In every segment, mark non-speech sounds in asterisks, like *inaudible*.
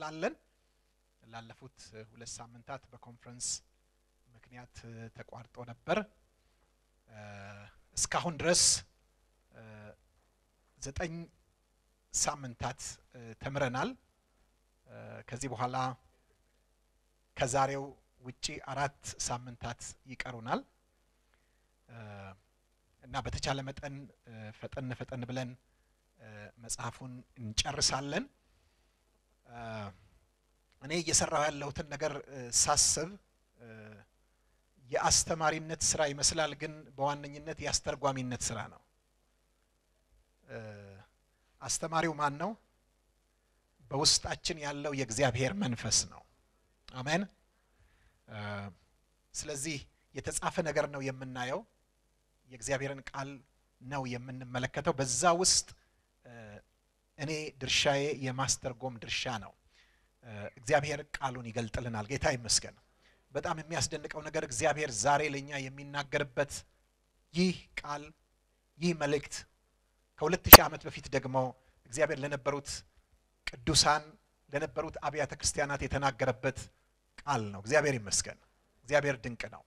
ስላለን ላለፉት ሁለት ሳምንታት በኮንፈረንስ ምክንያት ተቋርጦ ነበር። እስካሁን ድረስ ዘጠኝ ሳምንታት ተምረናል። ከዚህ በኋላ ከዛሬው ውጪ አራት ሳምንታት ይቀሩናል እና በተቻለ መጠን ፈጠን ፈጠን ብለን መጽሐፉን እንጨርሳለን። እኔ እየሰራሁ ያለሁትን ነገር ሳስብ የአስተማሪነት ስራ ይመስላል፣ ግን በዋነኝነት የአስተርጓሚነት ስራ ነው። አስተማሪው ማን ነው? በውስጣችን ያለው የእግዚአብሔር መንፈስ ነው። አሜን። ስለዚህ የተጻፈ ነገር ነው የምናየው፣ የእግዚአብሔርን ቃል ነው የምንመለከተው። በዛ ውስጥ እኔ ድርሻዬ የማስተርጎም ድርሻ ነው። እግዚአብሔር ቃሉን ይገልጥልናል። ጌታ ይመስገን። በጣም የሚያስደንቀው ነገር እግዚአብሔር ዛሬ ለእኛ የሚናገርበት ይህ ቃል ይህ መልእክት ከሁለት ሺህ ዓመት በፊት ደግሞ እግዚአብሔር ለነበሩት ቅዱሳን ለነበሩት አብያተ ክርስቲያናት የተናገረበት ቃል ነው። እግዚአብሔር ይመስገን። እግዚአብሔር ድንቅ ነው።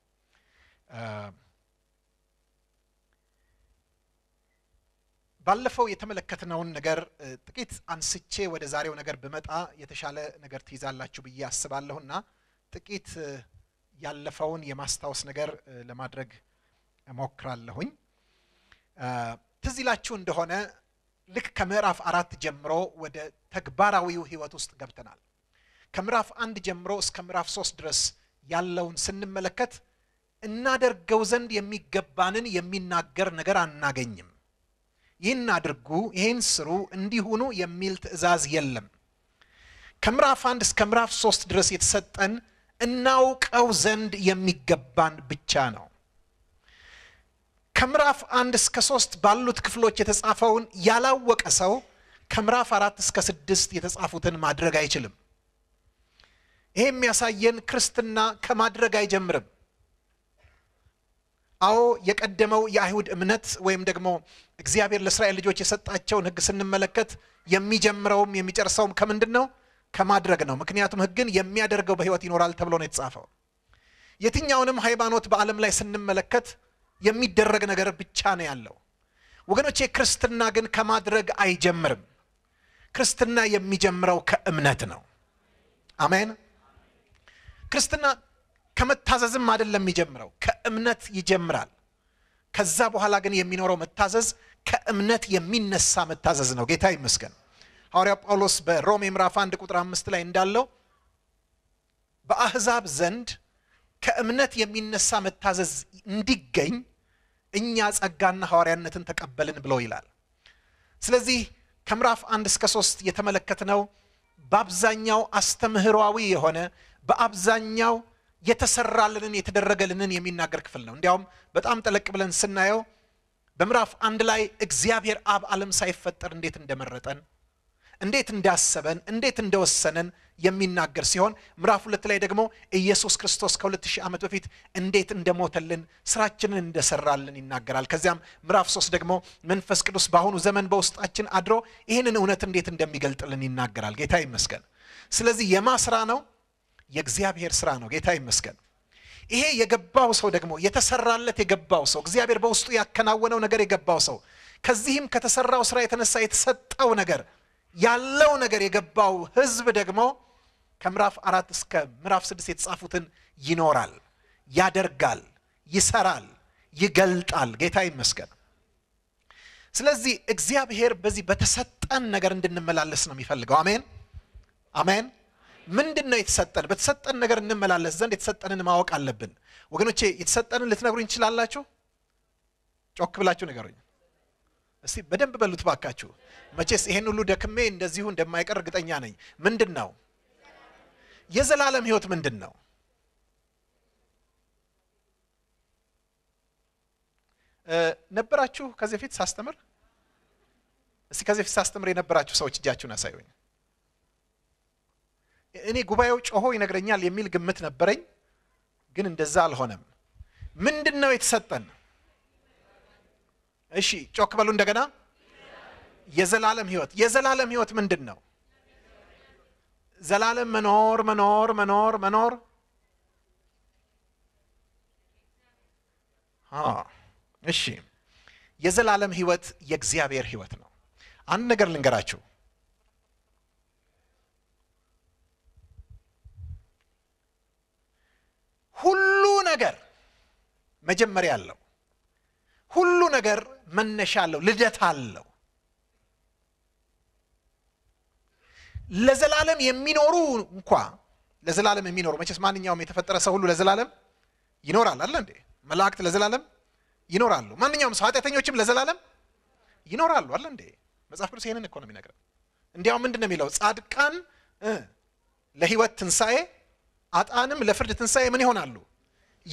ባለፈው የተመለከትነውን ነገር ጥቂት አንስቼ ወደ ዛሬው ነገር ብመጣ የተሻለ ነገር ትይዛላችሁ ብዬ አስባለሁና ጥቂት ያለፈውን የማስታወስ ነገር ለማድረግ እሞክራለሁኝ። ትዝ ይላችሁ እንደሆነ ልክ ከምዕራፍ አራት ጀምሮ ወደ ተግባራዊው ህይወት ውስጥ ገብተናል። ከምዕራፍ አንድ ጀምሮ እስከ ምዕራፍ ሶስት ድረስ ያለውን ስንመለከት እናደርገው ዘንድ የሚገባንን የሚናገር ነገር አናገኝም። ይህን አድርጉ፣ ይህን ስሩ፣ እንዲሁኑ የሚል ትእዛዝ የለም። ከምዕራፍ አንድ እስከ ምዕራፍ ሶስት ድረስ የተሰጠን እናውቀው ዘንድ የሚገባን ብቻ ነው። ከምዕራፍ አንድ እስከ ሶስት ባሉት ክፍሎች የተጻፈውን ያላወቀ ሰው ከምዕራፍ አራት እስከ ስድስት የተጻፉትን ማድረግ አይችልም። ይሄ የሚያሳየን ክርስትና ከማድረግ አይጀምርም። አዎ የቀደመው የአይሁድ እምነት ወይም ደግሞ እግዚአብሔር ለእስራኤል ልጆች የሰጣቸውን ሕግ ስንመለከት የሚጀምረውም የሚጨርሰውም ከምንድን ነው? ከማድረግ ነው። ምክንያቱም ሕግን የሚያደርገው በሕይወት ይኖራል ተብሎ ነው የተጻፈው። የትኛውንም ሃይማኖት በዓለም ላይ ስንመለከት የሚደረግ ነገር ብቻ ነው ያለው። ወገኖቼ ክርስትና ግን ከማድረግ አይጀምርም። ክርስትና የሚጀምረው ከእምነት ነው። አሜን ክርስትና ከመታዘዝም አይደለም የሚጀምረው ከእምነት ይጀምራል። ከዛ በኋላ ግን የሚኖረው መታዘዝ ከእምነት የሚነሳ መታዘዝ ነው። ጌታ ይመስገን። ሐዋርያ ጳውሎስ በሮሜ ምዕራፍ 1 ቁጥር 5 ላይ እንዳለው በአሕዛብ ዘንድ ከእምነት የሚነሳ መታዘዝ እንዲገኝ እኛ ጸጋና ሐዋርያነትን ተቀበልን ብሎ ይላል። ስለዚህ ከምዕራፍ 1 እስከ ሶስት የተመለከትነው በአብዛኛው አስተምህሯዊ የሆነ በአብዛኛው የተሰራልንን የተደረገልንን የሚናገር ክፍል ነው። እንዲያውም በጣም ጠለቅ ብለን ስናየው በምዕራፍ አንድ ላይ እግዚአብሔር አብ ዓለም ሳይፈጠር እንዴት እንደመረጠን እንዴት እንዳሰበን እንዴት እንደወሰነን የሚናገር ሲሆን ምዕራፍ ሁለት ላይ ደግሞ ኢየሱስ ክርስቶስ ከ2000 ዓመት በፊት እንዴት እንደሞተልን ስራችንን እንደሰራልን ይናገራል። ከዚያም ምዕራፍ ሶስት ደግሞ መንፈስ ቅዱስ በአሁኑ ዘመን በውስጣችን አድሮ ይህንን እውነት እንዴት እንደሚገልጥልን ይናገራል። ጌታ ይመስገን። ስለዚህ የማ ስራ ነው የእግዚአብሔር ስራ ነው። ጌታ ይመስገን። ይሄ የገባው ሰው ደግሞ የተሰራለት የገባው ሰው እግዚአብሔር በውስጡ ያከናወነው ነገር የገባው ሰው ከዚህም ከተሰራው ስራ የተነሳ የተሰጠው ነገር ያለው ነገር የገባው ህዝብ ደግሞ ከምዕራፍ አራት እስከ ምዕራፍ ስድስት የተጻፉትን ይኖራል፣ ያደርጋል፣ ይሰራል፣ ይገልጣል። ጌታ ይመስገን። ስለዚህ እግዚአብሔር በዚህ በተሰጠን ነገር እንድንመላለስ ነው የሚፈልገው። አሜን አሜን። ምንድን ነው የተሰጠን? በተሰጠን ነገር እንመላለስ ዘንድ የተሰጠንን ማወቅ አለብን። ወገኖቼ የተሰጠንን ልትነግሩኝ ትችላላችሁ? ጮክ ብላችሁ ንገሩኝ እስቲ። በደንብ በሉት ባካችሁ። መቼስ ይሄን ሁሉ ደክሜ እንደዚሁ እንደማይቀር እርግጠኛ ነኝ። ምንድን ነው የዘላለም ህይወት? ምንድን ነው ነበራችሁ ከዚህ በፊት ሳስተምር? እስቲ ከዚህ በፊት ሳስተምር የነበራችሁ ሰዎች እጃችሁን አሳዩኝ። እኔ ጉባኤው ጮሆ ይነግረኛል የሚል ግምት ነበረኝ፣ ግን እንደዛ አልሆነም። ምንድን ነው የተሰጠን? እሺ ጮክ በሉ እንደገና። የዘላለም ህይወት። የዘላለም ህይወት ምንድን ነው? ዘላለም መኖር መኖር መኖር መኖር እሺ የዘላለም ህይወት የእግዚአብሔር ህይወት ነው። አንድ ነገር ልንገራችሁ። ሁሉ ነገር መጀመሪያ አለው። ሁሉ ነገር መነሻ አለው፣ ልደት አለው። ለዘላለም የሚኖሩ እንኳ ለዘላለም የሚኖሩ መቸስ ማንኛውም የተፈጠረ ሰው ሁሉ ለዘላለም ይኖራል አለ እንዴ? መላእክት ለዘላለም ይኖራሉ። ማንኛውም ሰው ኃጢአተኞችም ለዘላለም ይኖራሉ አለ እንዴ? መጽሐፍ ቅዱስ ይህንን እኮ ነው የሚነግረን። እንዲያው ምንድን ነው የሚለው? ጻድቃን ለህይወት ትንሣኤ አጣንም ለፍርድ ትንሣኤ ምን ይሆናሉ?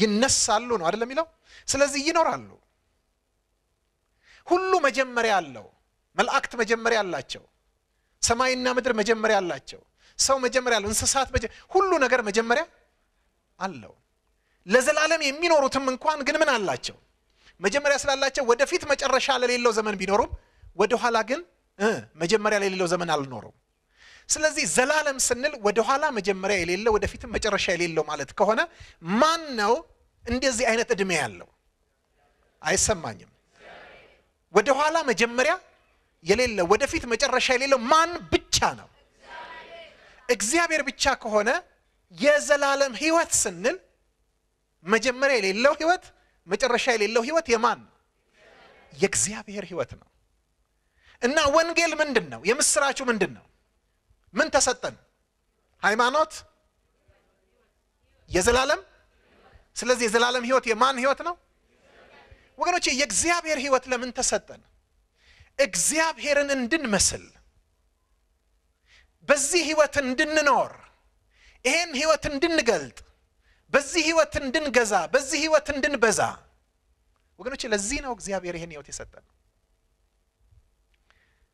ይነሳሉ ነው አደለ የሚለው። ስለዚህ ይኖራሉ። ሁሉ መጀመሪያ አለው። መላእክት መጀመሪያ አላቸው። ሰማይና ምድር መጀመሪያ አላቸው። ሰው መጀመሪያ አለው። እንስሳት፣ ሁሉ ነገር መጀመሪያ አለው። ለዘላለም የሚኖሩትም እንኳን ግን ምን አላቸው? መጀመሪያ ስላላቸው ወደፊት መጨረሻ ለሌለው ዘመን ቢኖሩም ወደኋላ ግን መጀመሪያ ለሌለው ዘመን አልኖሩም። ስለዚህ ዘላለም ስንል ወደኋላ መጀመሪያ የሌለው ወደፊትም መጨረሻ የሌለው ማለት ከሆነ ማን ነው እንደዚህ አይነት እድሜ ያለው? አይሰማኝም። ወደኋላ መጀመሪያ የሌለው ወደፊት መጨረሻ የሌለው ማን ብቻ ነው? እግዚአብሔር ብቻ ከሆነ የዘላለም ህይወት ስንል መጀመሪያ የሌለው ህይወት፣ መጨረሻ የሌለው ህይወት የማን ነው? የእግዚአብሔር ህይወት ነው። እና ወንጌል ምንድን ነው? የምስራቹ ምንድን ነው? ምን ተሰጠን? ሃይማኖት የዘላለም ስለዚህ የዘላለም ህይወት የማን ህይወት ነው ወገኖች? የእግዚአብሔር ህይወት ለምን ተሰጠን? እግዚአብሔርን እንድንመስል በዚህ ህይወት እንድንኖር ይሄን ህይወት እንድንገልጥ በዚህ ህይወት እንድንገዛ በዚህ ህይወት እንድንበዛ ወገኖች፣ ለዚህ ነው እግዚአብሔር ይሄን ህይወት የሰጠን።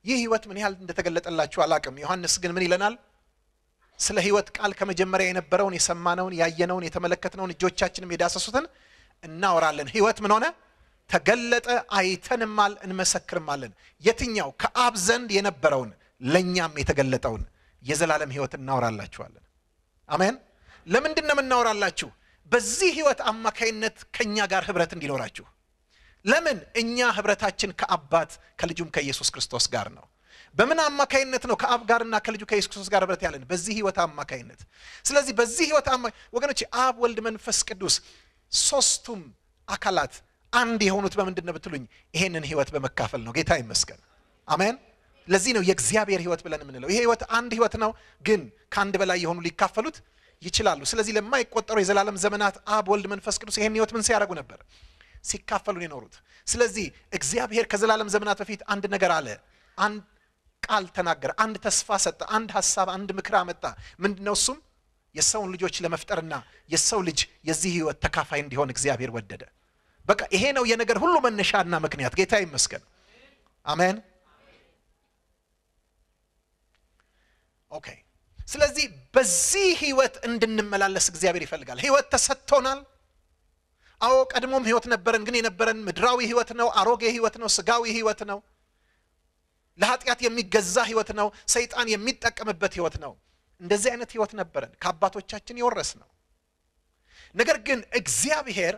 ይህ ህይወት ምን ያህል እንደተገለጠላችሁ አላቅም። ዮሐንስ ግን ምን ይለናል? ስለ ህይወት ቃል ከመጀመሪያ የነበረውን የሰማነውን፣ ያየነውን፣ የተመለከትነውን እጆቻችንም የዳሰሱትን እናወራለን። ህይወት ምን ሆነ? ተገለጠ፣ አይተንማል፣ እንመሰክርማለን። የትኛው ከአብ ዘንድ የነበረውን ለእኛም የተገለጠውን የዘላለም ህይወት እናወራላችኋለን። አሜን። ለምንድን ነው የምናወራላችሁ? በዚህ ህይወት አማካይነት ከእኛ ጋር ህብረት እንዲኖራችሁ ለምን እኛ ህብረታችን ከአባት ከልጁም ከኢየሱስ ክርስቶስ ጋር ነው በምን አማካይነት ነው ከአብ ጋርና ከልጁ ከኢየሱስ ክርስቶስ ጋር ህብረት ያለን በዚህ ህይወት አማካይነት ስለዚህ በዚህ ህይወት ወገኖች አብ ወልድ መንፈስ ቅዱስ ሶስቱም አካላት አንድ የሆኑት በምንድን ነው ብትሉኝ ይሄንን ህይወት በመካፈል ነው ጌታ ይመስገን አሜን ለዚህ ነው የእግዚአብሔር ህይወት ብለን የምንለው ይሄ ህይወት አንድ ህይወት ነው ግን ከአንድ በላይ የሆኑ ሊካፈሉት ይችላሉ ስለዚህ ለማይቆጠሩ የዘላለም ዘመናት አብ ወልድ መንፈስ ቅዱስ ይሄን ህይወት ምን ሲያደርጉ ነበር ሲካፈሉ የኖሩት። ስለዚህ እግዚአብሔር ከዘላለም ዘመናት በፊት አንድ ነገር አለ፣ አንድ ቃል ተናገረ፣ አንድ ተስፋ ሰጠ፣ አንድ ሀሳብ፣ አንድ ምክር አመጣ። ምንድነው እሱም? የሰውን ልጆች ለመፍጠርና የሰው ልጅ የዚህ ህይወት ተካፋይ እንዲሆን እግዚአብሔር ወደደ። በቃ ይሄ ነው የነገር ሁሉ መነሻና ምክንያት። ጌታ ይመስገን። አሜን። ኦኬ። ስለዚህ በዚህ ህይወት እንድንመላለስ እግዚአብሔር ይፈልጋል። ህይወት ተሰጥቶናል። አዎ ቀድሞም ህይወት ነበረን፣ ግን የነበረን ምድራዊ ህይወት ነው፣ አሮጌ ህይወት ነው፣ ስጋዊ ህይወት ነው፣ ለኃጢአት የሚገዛ ህይወት ነው፣ ሰይጣን የሚጠቀምበት ህይወት ነው። እንደዚህ አይነት ህይወት ነበረን ከአባቶቻችን የወረስ ነው። ነገር ግን እግዚአብሔር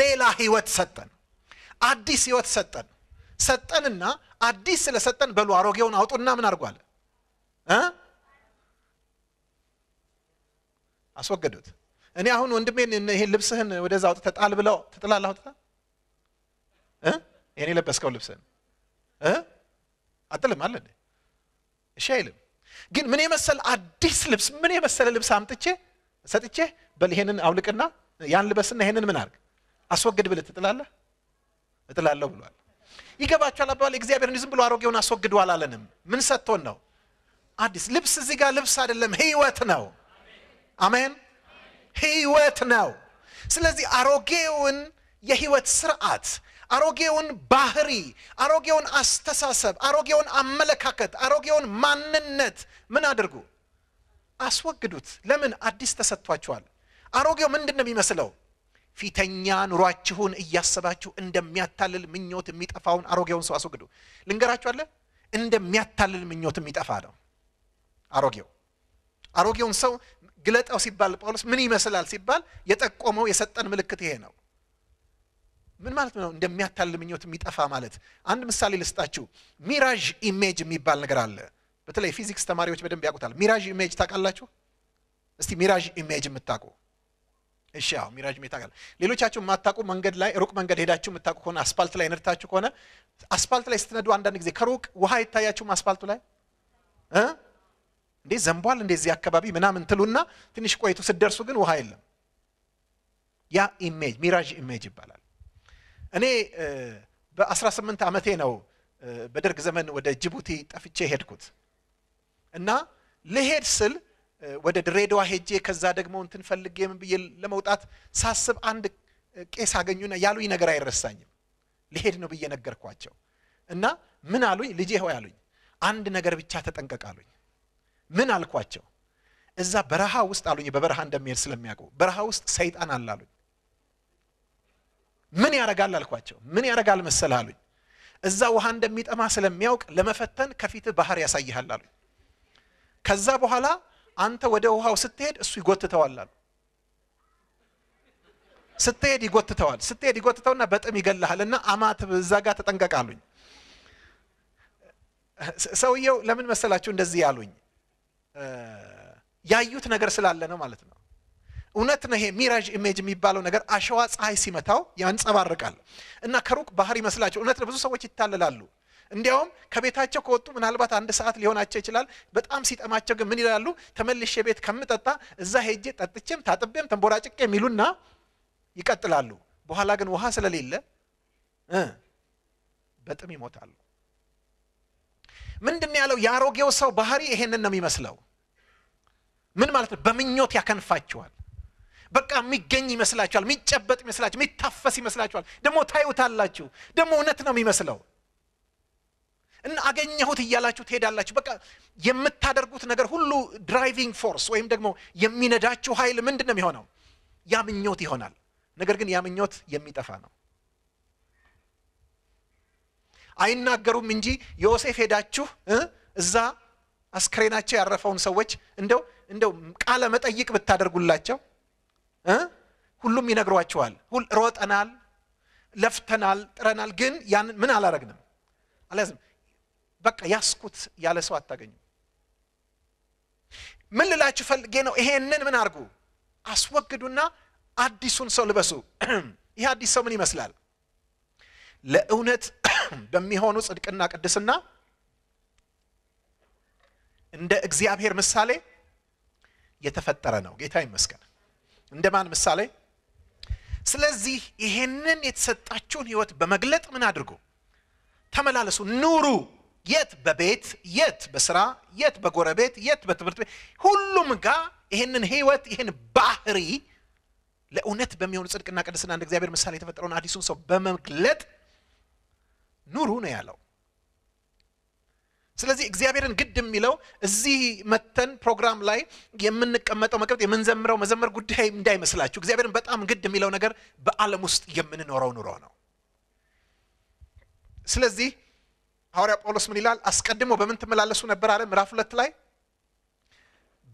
ሌላ ህይወት ሰጠን፣ አዲስ ህይወት ሰጠን። ሰጠንና አዲስ ስለሰጠን በሉ አሮጌውን አውጡና ምን አድርጓል? አስወገዱት። እኔ አሁን ወንድሜን ይሄ ልብስህን ወደዛ አውጥተህ ጣል ብለው ትጥላለህ። አውጥተህ ይሄን የለበስከው ልብስህን አጥልም አለ። እሺ አይልም። ግን ምን የመሰለ አዲስ ልብስ ምን የመሰለ ልብስ አምጥቼ ሰጥቼ በል ይሄንን አውልቅና ያን ልበስና ይሄንን ምን አርግ አስወግድ ብል ትጥላለህ? እጥላለሁ ብሏል። ይገባችኋል አባባል። እግዚአብሔር ዝም ብሎ አሮጌውን አስወግዱ አላለንም። ምን ሰጥቶን ነው? አዲስ ልብስ። እዚህ ጋር ልብስ አይደለም፣ ህይወት ነው። አሜን ህይወት ነው ስለዚህ አሮጌውን የህይወት ስርዓት አሮጌውን ባህሪ አሮጌውን አስተሳሰብ አሮጌውን አመለካከት አሮጌውን ማንነት ምን አድርጉ አስወግዱት ለምን አዲስ ተሰጥቷችኋል አሮጌው ምንድን ነው የሚመስለው ፊተኛ ኑሯችሁን እያሰባችሁ እንደሚያታልል ምኞት የሚጠፋውን አሮጌውን ሰው አስወግዱ ልንገራችኋለ እንደሚያታልል ምኞት የሚጠፋ ነው አሮጌው አሮጌውን ሰው ግለጠው ሲባል ጳውሎስ ምን ይመስላል ሲባል የጠቆመው የሰጠን ምልክት ይሄ ነው። ምን ማለት ነው? እንደሚያታል ምኞት የሚጠፋ ማለት። አንድ ምሳሌ ልስጣችሁ። ሚራዥ ኢሜጅ የሚባል ነገር አለ። በተለይ ፊዚክስ ተማሪዎች በደንብ ያውቁታል። ሚራዥ ኢሜጅ ታውቃላችሁ? እስቲ ሚራዥ ኢሜጅ የምታውቁ እሺ፣ ያው ሚራጅ ኢሜጅ ሌሎቻችሁ የማታውቁ መንገድ ላይ ሩቅ መንገድ ሄዳችሁ የምታውቁ ከሆነ አስፓልት ላይ ነድታችሁ ከሆነ አስፓልት ላይ ስትነዱ አንዳንድ ጊዜ ከሩቅ ውሃ ይታያችሁም አስፓልቱ ላይ እንዴ ዘንቧል እንደዚህ አካባቢ ምናምን ትሉና ትንሽ ቆይቱ ስደርሱ ግን ውሃ የለም። ያ ኢሜጅ ሚራጅ ኢሜጅ ይባላል። እኔ በ18 ዓመቴ ነው በደርግ ዘመን ወደ ጅቡቲ ጠፍቼ ሄድኩት እና ልሄድ ስል ወደ ድሬዳዋ ሄጄ ከዛ ደግሞ እንትን ፈልጌ ምን ብዬ ለመውጣት ሳስብ አንድ ቄስ አገኙና ያሉኝ ነገር አይረሳኝም። ሊሄድ ነው ብዬ ነገርኳቸው እና ምን አሉኝ? ልጄ ሆይ አሉኝ፣ አንድ ነገር ብቻ ተጠንቀቃሉኝ ምን አልኳቸው? እዛ በረሃ ውስጥ አሉኝ። በበረሃ እንደሚሄድ ስለሚያውቁ በረሃ ውስጥ ሰይጣን አለ አሉኝ። ምን ያረጋል አልኳቸው። ምን ያረጋል መሰል አሉኝ። እዛ ውሃ እንደሚጠማ ስለሚያውቅ ለመፈተን ከፊትህ ባህር ያሳይሃል አሉኝ። ከዛ በኋላ አንተ ወደ ውሃው ስትሄድ እሱ ይጎትተዋል አሉ። ስትሄድ ይጎትተዋል። ስትሄድ ይጎትተውና በጥም ይገልሃል እና አማት እዛ ጋር ተጠንቀቃሉኝ። ሰውየው ለምን መሰላችሁ እንደዚህ ያሉኝ? ያዩት ነገር ስላለ ነው ማለት ነው። እውነት ነው። ይሄ ሚራዥ ኢሜጅ የሚባለው ነገር አሸዋ ፀሐይ ሲመታው ያንጸባርቃል እና ከሩቅ ባህር ይመስላቸው። እውነት ብዙ ሰዎች ይታለላሉ። እንዲያውም ከቤታቸው ከወጡ ምናልባት አንድ ሰዓት ሊሆናቸው ይችላል። በጣም ሲጠማቸው ግን ምን ይላሉ? ተመልሼ ቤት ከምጠጣ እዛ ሄጄ ጠጥቼም ታጥቤም ተንቦራጭቄ የሚሉና ይቀጥላሉ። በኋላ ግን ውሃ ስለሌለ በጥም ይሞታሉ። ምንድን ያለው የአሮጌው ሰው ባህሪ ይሄንን ነው የሚመስለው። ምን ማለት ነው? በምኞት ያከንፋችኋል። በቃ የሚገኝ ይመስላችኋል፣ የሚጨበጥ ይመስላችኋል፣ የሚታፈስ ይመስላችኋል። ደግሞ ታዩታላችሁ፣ ደግሞ እውነት ነው የሚመስለው እና አገኘሁት እያላችሁ ትሄዳላችሁ። በቃ የምታደርጉት ነገር ሁሉ ድራይቪንግ ፎርስ ወይም ደግሞ የሚነዳችሁ ኃይል ምንድን ነው የሚሆነው? ያ ምኞት ይሆናል። ነገር ግን ያ ምኞት የሚጠፋ ነው። አይናገሩም እንጂ ዮሴፍ ሄዳችሁ እዛ አስክሬናቸው ያረፈውን ሰዎች እንደው እንደው ቃለ መጠይቅ ብታደርጉላቸው ሁሉም ይነግሯቸዋል። ሮጠናል፣ ለፍተናል፣ ጥረናል፣ ግን ያን ምን አላረግንም አለዝም በቃ ያስኩት ያለ ሰው አታገኙም። ምን ልላችሁ ፈልጌ ነው፣ ይሄንን ምን አርጉ? አስወግዱና አዲሱን ሰው ልበሱ። *clears throat* ይህ አዲስ ሰው ምን ይመስላል? ለእውነት *clears throat* በሚሆኑ ጽድቅና ቅድስና እንደ እግዚአብሔር ምሳሌ የተፈጠረ ነው። ጌታ ይመስገን። እንደማን ምሳሌ። ስለዚህ ይሄንን የተሰጣችሁን ህይወት በመግለጥ ምን አድርጉ? ተመላለሱ፣ ኑሩ። የት በቤት የት በስራ የት በጎረቤት የት በትምህርት ቤት ሁሉም ጋር ይህንን ህይወት ይህን ባህሪ ለእውነት በሚሆኑ ጽድቅና ቅድስና እንደ እግዚአብሔር ምሳሌ የተፈጠረውን አዲሱን ሰው በመግለጥ ኑሩ ነው ያለው። ስለዚህ እግዚአብሔርን ግድ የሚለው እዚህ መተን ፕሮግራም ላይ የምንቀመጠው መቅረት የምንዘምረው መዘመር ጉዳይ እንዳይመስላችሁ። እግዚአብሔርን በጣም ግድ የሚለው ነገር በዓለም ውስጥ የምንኖረው ኑሮ ነው። ስለዚህ ሐዋርያ ጳውሎስ ምን ይላል? አስቀድሞ በምን ትመላለሱ ነበር አለ ምዕራፍ ሁለት ላይ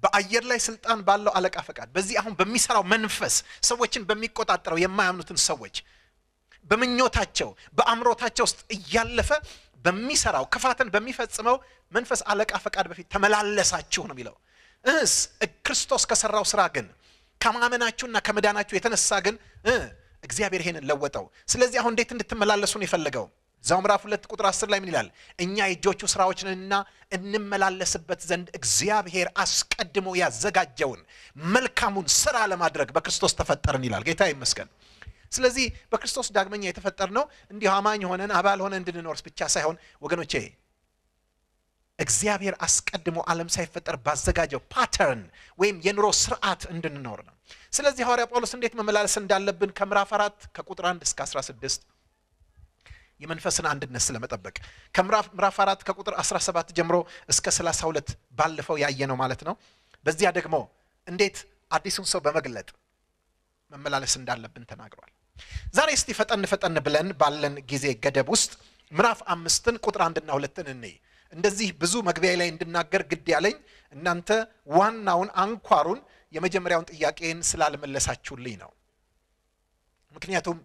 በአየር ላይ ስልጣን ባለው አለቃ ፈቃድ፣ በዚህ አሁን በሚሰራው መንፈስ ሰዎችን በሚቆጣጠረው የማያምኑትን ሰዎች በምኞታቸው በአእምሮታቸው ውስጥ እያለፈ በሚሰራው ክፋትን በሚፈጽመው መንፈስ አለቃ ፈቃድ በፊት ተመላለሳችሁ ነው የሚለው። እስ ክርስቶስ ከሰራው ስራ ግን ከማመናችሁና ከመዳናችሁ የተነሳ ግን እግዚአብሔር ይሄንን ለወጠው። ስለዚህ አሁን እንዴት እንድትመላለሱ ነው የፈለገው? እዛው ምራፍ ሁለት ቁጥር አስር ላይ ምን ይላል? እኛ የእጆቹ ስራዎችንና እንመላለስበት ዘንድ እግዚአብሔር አስቀድሞ ያዘጋጀውን መልካሙን ስራ ለማድረግ በክርስቶስ ተፈጠርን ይላል። ጌታ ይመስገን። ስለዚህ በክርስቶስ ዳግመኛ የተፈጠር ነው እንዲሁ አማኝ ሆነን አባል ሆነ እንድንኖርስ ብቻ ሳይሆን ወገኖቼ እግዚአብሔር አስቀድሞ ዓለም ሳይፈጠር ባዘጋጀው ፓተርን ወይም የኑሮ ስርዓት እንድንኖር ነው። ስለዚህ ሐዋርያ ጳውሎስ እንዴት መመላለስ እንዳለብን ከምራፍ 4 ከቁጥር 1 እስከ 16 የመንፈስን አንድነት ስለመጠበቅ ከምራፍ አራት ከቁጥር 17 ጀምሮ እስከ 32 ባለፈው ያየ ነው ማለት ነው። በዚያ ደግሞ እንዴት አዲሱን ሰው በመግለጥ መመላለስ እንዳለብን ተናግሯል። ዛሬ እስቲ ፈጠን ፈጠን ብለን ባለን ጊዜ ገደብ ውስጥ ምዕራፍ አምስትን ቁጥር አንድና ሁለትን እንይ። እንደዚህ ብዙ መግቢያ ላይ እንድናገር ግድ ያለኝ እናንተ ዋናውን አንኳሩን የመጀመሪያውን ጥያቄን ስላልመለሳችሁልኝ ነው። ምክንያቱም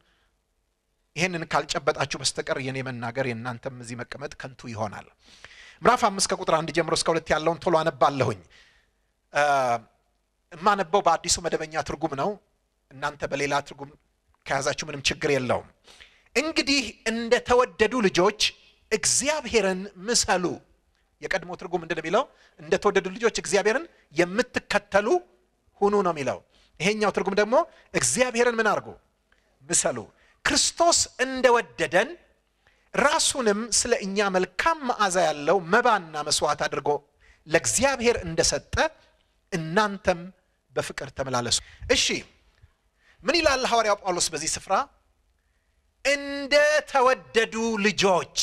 ይህንን ካልጨበጣችሁ በስተቀር የኔ መናገር የእናንተም እዚህ መቀመጥ ከንቱ ይሆናል። ምዕራፍ አምስት ከቁጥር አንድ ጀምሮ እስከ ሁለት ያለውን ቶሎ አነባለሁኝ። እማነበው በአዲሱ መደበኛ ትርጉም ነው። እናንተ በሌላ ትርጉም ከያዛችሁ ምንም ችግር የለውም። እንግዲህ እንደ ተወደዱ ልጆች እግዚአብሔርን ምሰሉ። የቀድሞ ትርጉም ምንድን የሚለው እንደ ተወደዱ ልጆች እግዚአብሔርን የምትከተሉ ሁኑ ነው የሚለው። ይሄኛው ትርጉም ደግሞ እግዚአብሔርን ምን አድርጉ? ምሰሉ። ክርስቶስ እንደወደደን ራሱንም ስለ እኛ መልካም መዓዛ ያለው መባና መስዋዕት አድርጎ ለእግዚአብሔር እንደሰጠ እናንተም በፍቅር ተመላለሱ። እሺ ምን ይላል ሐዋርያው ጳውሎስ በዚህ ስፍራ? እንደ ተወደዱ ልጆች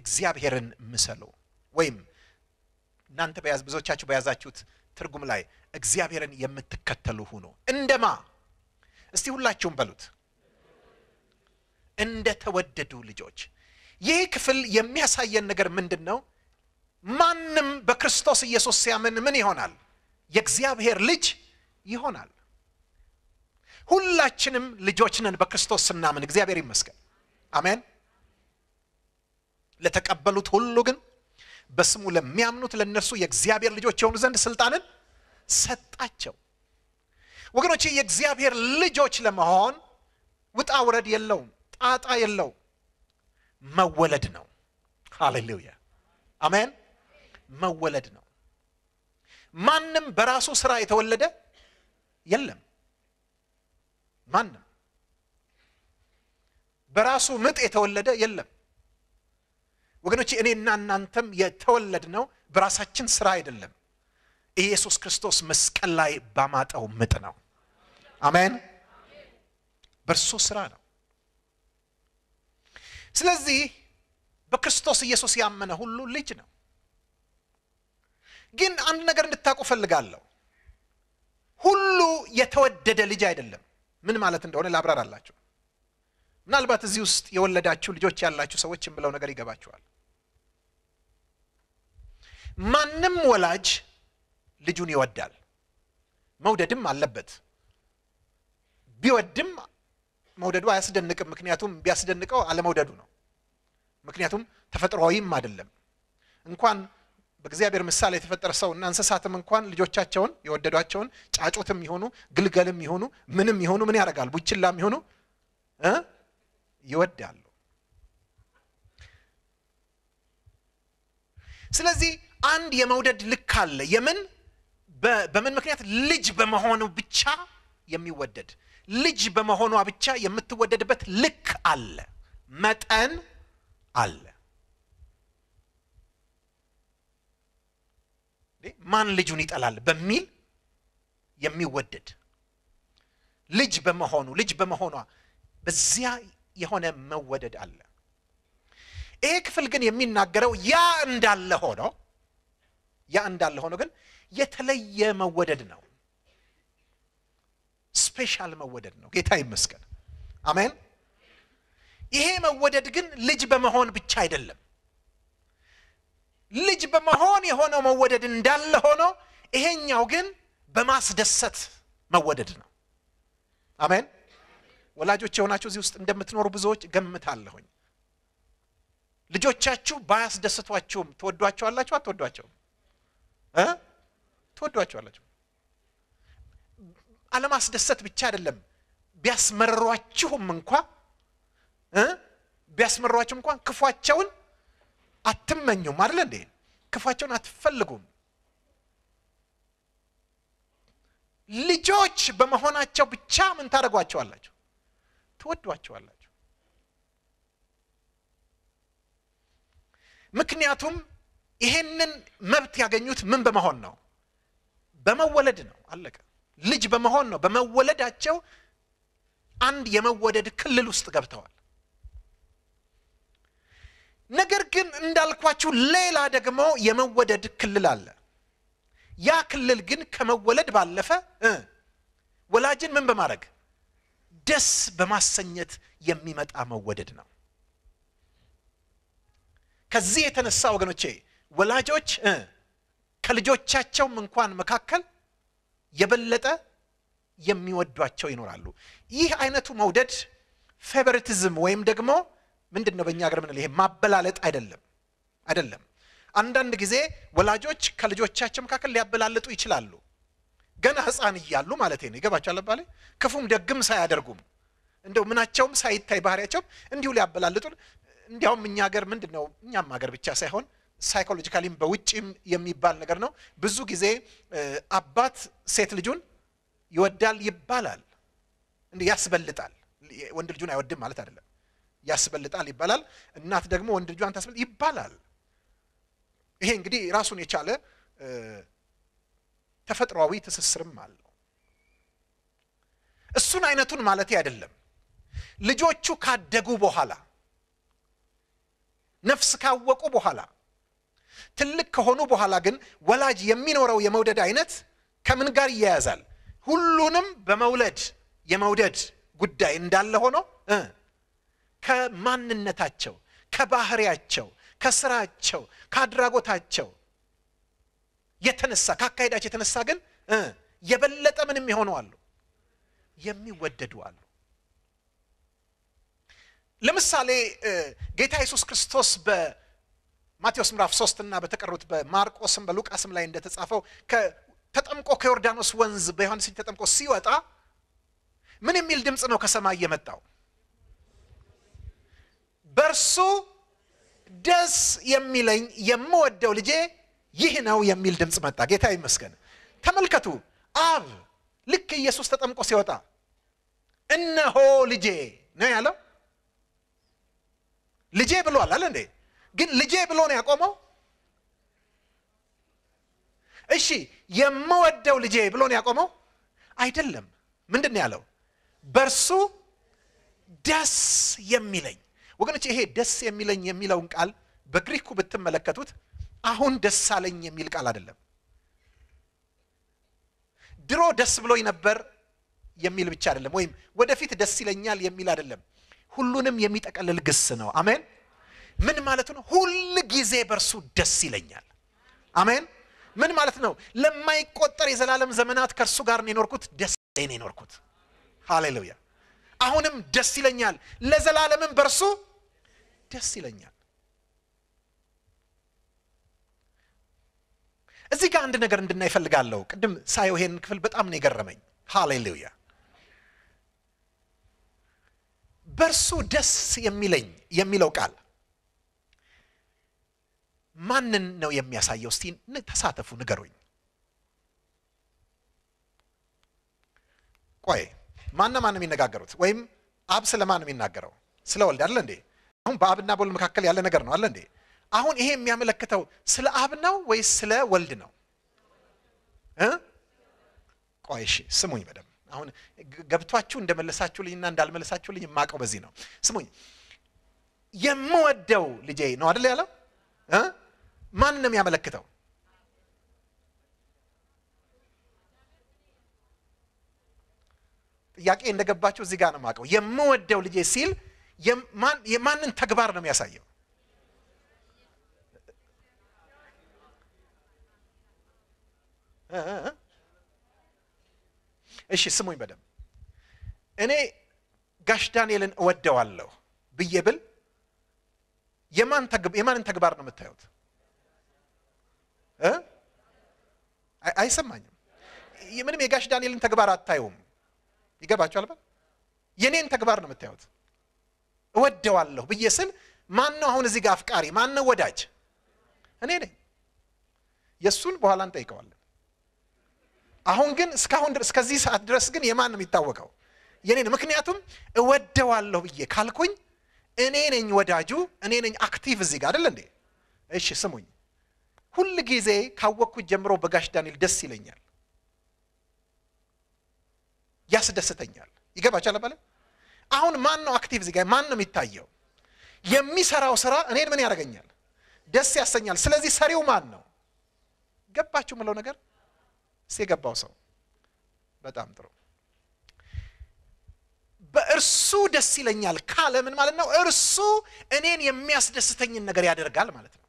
እግዚአብሔርን ምሰሉ ወይም እናንተ በያዝ ብዙዎቻችሁ በያዛችሁት ትርጉም ላይ እግዚአብሔርን የምትከተሉ ሁኑ። እንደማ እስቲ ሁላችሁም በሉት እንደ ተወደዱ ልጆች። ይህ ክፍል የሚያሳየን ነገር ምንድን ነው? ማንም በክርስቶስ ኢየሱስ ሲያምን ምን ይሆናል? የእግዚአብሔር ልጅ ይሆናል ሁላችንም ልጆች ነን በክርስቶስ ስናምን እግዚአብሔር ይመስገን አሜን ለተቀበሉት ሁሉ ግን በስሙ ለሚያምኑት ለእነርሱ የእግዚአብሔር ልጆች የሆኑ ዘንድ ስልጣንን ሰጣቸው ወገኖች የእግዚአብሔር ልጆች ለመሆን ውጣ ውረድ የለውም ጣጣ የለውም መወለድ ነው ሃሌሉያ አሜን መወለድ ነው ማንም በራሱ ስራ የተወለደ የለም። ማንም በራሱ ምጥ የተወለደ የለም። ወገኖች እኔና እናንተም የተወለድ ነው በራሳችን ስራ አይደለም። ኢየሱስ ክርስቶስ መስቀል ላይ ባማጠው ምጥ ነው። አሜን። በእርሱ ስራ ነው። ስለዚህ በክርስቶስ ኢየሱስ ያመነ ሁሉ ልጅ ነው። ግን አንድ ነገር እንድታቁ ፈልጋለሁ። ሁሉ የተወደደ ልጅ አይደለም። ምን ማለት እንደሆነ ላብራራላችሁ። ምናልባት እዚህ ውስጥ የወለዳችሁ ልጆች ያላችሁ ሰዎች የምለው ነገር ይገባችኋል። ማንም ወላጅ ልጁን ይወዳል፣ መውደድም አለበት። ቢወድም መውደዱ አያስደንቅም። ምክንያቱም ቢያስደንቀው አለመውደዱ ነው። ምክንያቱም ተፈጥሯዊም አይደለም እንኳን በእግዚአብሔር ምሳሌ የተፈጠረ ሰው እና እንስሳትም እንኳን ልጆቻቸውን የወደዷቸውን ጫጩትም ይሆኑ ግልገልም ይሆኑ ምንም ይሆኑ ምን ያደርጋል? ቡችላም ይሆኑ ይወዳሉ። ስለዚህ አንድ የመውደድ ልክ አለ። የምን በምን ምክንያት? ልጅ በመሆኑ ብቻ የሚወደድ ልጅ በመሆኗ ብቻ የምትወደድበት ልክ አለ፣ መጠን አለ። ማን ልጁን ይጠላል በሚል የሚወደድ ልጅ በመሆኑ ልጅ በመሆኗ በዚያ የሆነ መወደድ አለ። ይሄ ክፍል ግን የሚናገረው ያ እንዳለ ሆኖ ያ እንዳለ ሆኖ ግን የተለየ መወደድ ነው። ስፔሻል መወደድ ነው። ጌታ ይመስገን። አሜን። ይሄ መወደድ ግን ልጅ በመሆን ብቻ አይደለም። ልጅ በመሆን የሆነው መወደድ እንዳለ ሆኖ ይሄኛው ግን በማስደሰት መወደድ ነው። አሜን። ወላጆች የሆናችሁ እዚህ ውስጥ እንደምትኖሩ ብዙዎች ገምታለሁኝ። ልጆቻችሁ ባያስደስቷችሁም ትወዷቸዋላችሁ? አትወዷቸውም? ትወዷቸዋላችሁ። አለማስደሰት ብቻ አይደለም፣ ቢያስመሯችሁም እንኳ ቢያስመሯችሁም እንኳን ክፏቸውን አትመኙም አይደለ እንዴ? ክፋቸውን አትፈልጉም። ልጆች በመሆናቸው ብቻ ምን ታደርጓቸዋላችሁ? ትወዷቸዋላችሁ። ምክንያቱም ይሄንን መብት ያገኙት ምን በመሆን ነው? በመወለድ ነው። አለቀ። ልጅ በመሆን ነው። በመወለዳቸው አንድ የመወደድ ክልል ውስጥ ገብተዋል። ነገር ግን እንዳልኳችሁ ሌላ ደግሞ የመወደድ ክልል አለ። ያ ክልል ግን ከመወለድ ባለፈ ወላጅን ምን በማድረግ ደስ በማሰኘት የሚመጣ መወደድ ነው። ከዚህ የተነሳ ወገኖቼ ወላጆች ከልጆቻቸውም እንኳን መካከል የበለጠ የሚወዷቸው ይኖራሉ። ይህ አይነቱ መውደድ ፌቨሪቲዝም ወይም ደግሞ ምንድን ነው በእኛ ሀገር ምንል ይሄ ማበላለጥ አይደለም አይደለም። አንዳንድ ጊዜ ወላጆች ከልጆቻቸው መካከል ሊያበላልጡ ይችላሉ። ገና ህፃን እያሉ ማለት ነው። ይገባቸው አለባለ ክፉም ደግም ሳያደርጉም እንደው ምናቸውም ሳይታይ ባህሪያቸውም እንዲሁ ሊያበላልጡ እንዲያውም እኛ ሀገር ምንድን ነው እኛም ሀገር ብቻ ሳይሆን ሳይኮሎጂካሊም በውጭም የሚባል ነገር ነው። ብዙ ጊዜ አባት ሴት ልጁን ይወዳል ይባላል። ያስበልጣል። ወንድ ልጁን አይወድም ማለት አይደለም። ያስበልጣል ይባላል። እናት ደግሞ ወንድ ልጇን ታስበል ይባላል። ይሄ እንግዲህ ራሱን የቻለ ተፈጥሯዊ ትስስርም አለው። እሱን አይነቱን ማለት አይደለም። ልጆቹ ካደጉ በኋላ ነፍስ ካወቁ በኋላ ትልቅ ከሆኑ በኋላ ግን ወላጅ የሚኖረው የመውደድ አይነት ከምን ጋር ይያያዛል? ሁሉንም በመውለድ የመውደድ ጉዳይ እንዳለ ሆኖ ከማንነታቸው ከባህሪያቸው ከስራቸው ከአድራጎታቸው የተነሳ ከአካሄዳቸው የተነሳ ግን የበለጠ ምንም የሆኑ አሉ የሚወደዱ አሉ ለምሳሌ ጌታ ኢየሱስ ክርስቶስ በማቴዎስ ምዕራፍ ሶስት እና በተቀሩት በማርቆስም በሉቃስም ላይ እንደተጻፈው ተጠምቆ ከዮርዳኖስ ወንዝ በዮሐንስ ተጠምቆ ሲወጣ ምን የሚል ድምፅ ነው ከሰማይ የመጣው በእርሱ ደስ የሚለኝ የምወደው ልጄ ይህ ነው የሚል ድምፅ መጣ። ጌታ ይመስገን። ተመልከቱ፣ አብ ልክ ኢየሱስ ተጠምቆ ሲወጣ እነሆ ልጄ ነው ያለው። ልጄ ብሏል አለ እንዴ? ግን ልጄ ብሎ ነው ያቆመው? እሺ የምወደው ልጄ ብሎ ነው ያቆመው አይደለም። ምንድን ነው ያለው? በእርሱ ደስ የሚለኝ ወገኖች ይሄ ደስ የሚለኝ የሚለውን ቃል በግሪኩ ብትመለከቱት አሁን ደስ አለኝ የሚል ቃል አይደለም። ድሮ ደስ ብሎኝ ነበር የሚል ብቻ አይደለም፣ ወይም ወደፊት ደስ ይለኛል የሚል አይደለም። ሁሉንም የሚጠቀልል ግስ ነው። አሜን። ምን ማለት ነው? ሁል ጊዜ በእርሱ ደስ ይለኛል። አሜን። ምን ማለት ነው? ለማይቆጠር የዘላለም ዘመናት ከእርሱ ጋር ነው የኖርኩት፣ ደስ ነው የኖርኩት። ሃሌሉያ። አሁንም ደስ ይለኛል፣ ለዘላለምም በእርሱ ደስ ይለኛል። እዚህ ጋር አንድ ነገር እንድናይፈልጋለሁ ቅድም ሳየው ይሄን ክፍል በጣም ነው የገረመኝ። ሃሌሉያ! በእርሱ ደስ የሚለኝ የሚለው ቃል ማንን ነው የሚያሳየው? እስቲ ተሳተፉ፣ ንገሩኝ። ቆይ ማነ ማን የሚነጋገሩት? ወይም አብ ስለ ማን የሚናገረው? ስለ ወልድ አለ እንዴ? አሁን በአብና በወልድ መካከል ያለ ነገር ነው አለ እንዴ? አሁን ይሄ የሚያመለክተው ስለ አብ ነው ወይስ ስለ ወልድ ነው? ቆይ እሺ ስሙኝ በደምብ አሁን ገብቷችሁ እንዳልመለሳችሁ እንዳልመለሳችሁልኝ የማውቀው በዚህ ነው። ስሙኝ የምወደው ልጄ ነው አይደል ያለው? ማን ነው የሚያመለክተው? ጥያቄ እንደገባችሁ እዚህ ጋር ነው የማውቀው። የምወደው ልጄ ሲል የማንን ተግባር ነው የሚያሳየው? እሺ ስሙኝ በደንብ። እኔ ጋሽ ዳንኤልን እወደዋለሁ ብዬ ብል የማንን ተግባር ነው የምታዩት? አይሰማኝም። ምንም የጋሽ ዳንኤልን ተግባር አታዩም። ይገባችኋል? የኔን ተግባር ነው የምታዩት። እወደዋለሁ ብዬ ስል ማን ነው አሁን እዚህ ጋር አፍቃሪ? ማን ነው ወዳጅ? እኔ ነኝ። የእሱን በኋላ እንጠይቀዋለን። አሁን ግን እስካሁን እስከዚህ ሰዓት ድረስ ግን የማን ነው የሚታወቀው? የኔ ነው። ምክንያቱም እወደዋለሁ ብዬ ካልኩኝ እኔ ነኝ ወዳጁ፣ እኔ ነኝ አክቲቭ እዚህ ጋር አደለ እንዴ? እሺ ስሙኝ፣ ሁል ጊዜ ካወቅኩት ጀምሮ በጋሽ ዳንኤል ደስ ይለኛል፣ ያስደስተኛል። ይገባቻል አለባለን አሁን ማን ነው አክቲቭ እዚህ ጋር ማን ነው የሚታየው? የሚሰራው ስራ እኔን ምን ያደርገኛል? ደስ ያሰኛል። ስለዚህ ሰሪው ማን ነው? ገባችሁ ምለው ነገር እስቲ የገባው ሰው በጣም ጥሩ። በእርሱ ደስ ይለኛል ካለ ምን ማለት ነው? እርሱ እኔን የሚያስደስተኝን ነገር ያደርጋል ማለት ነው።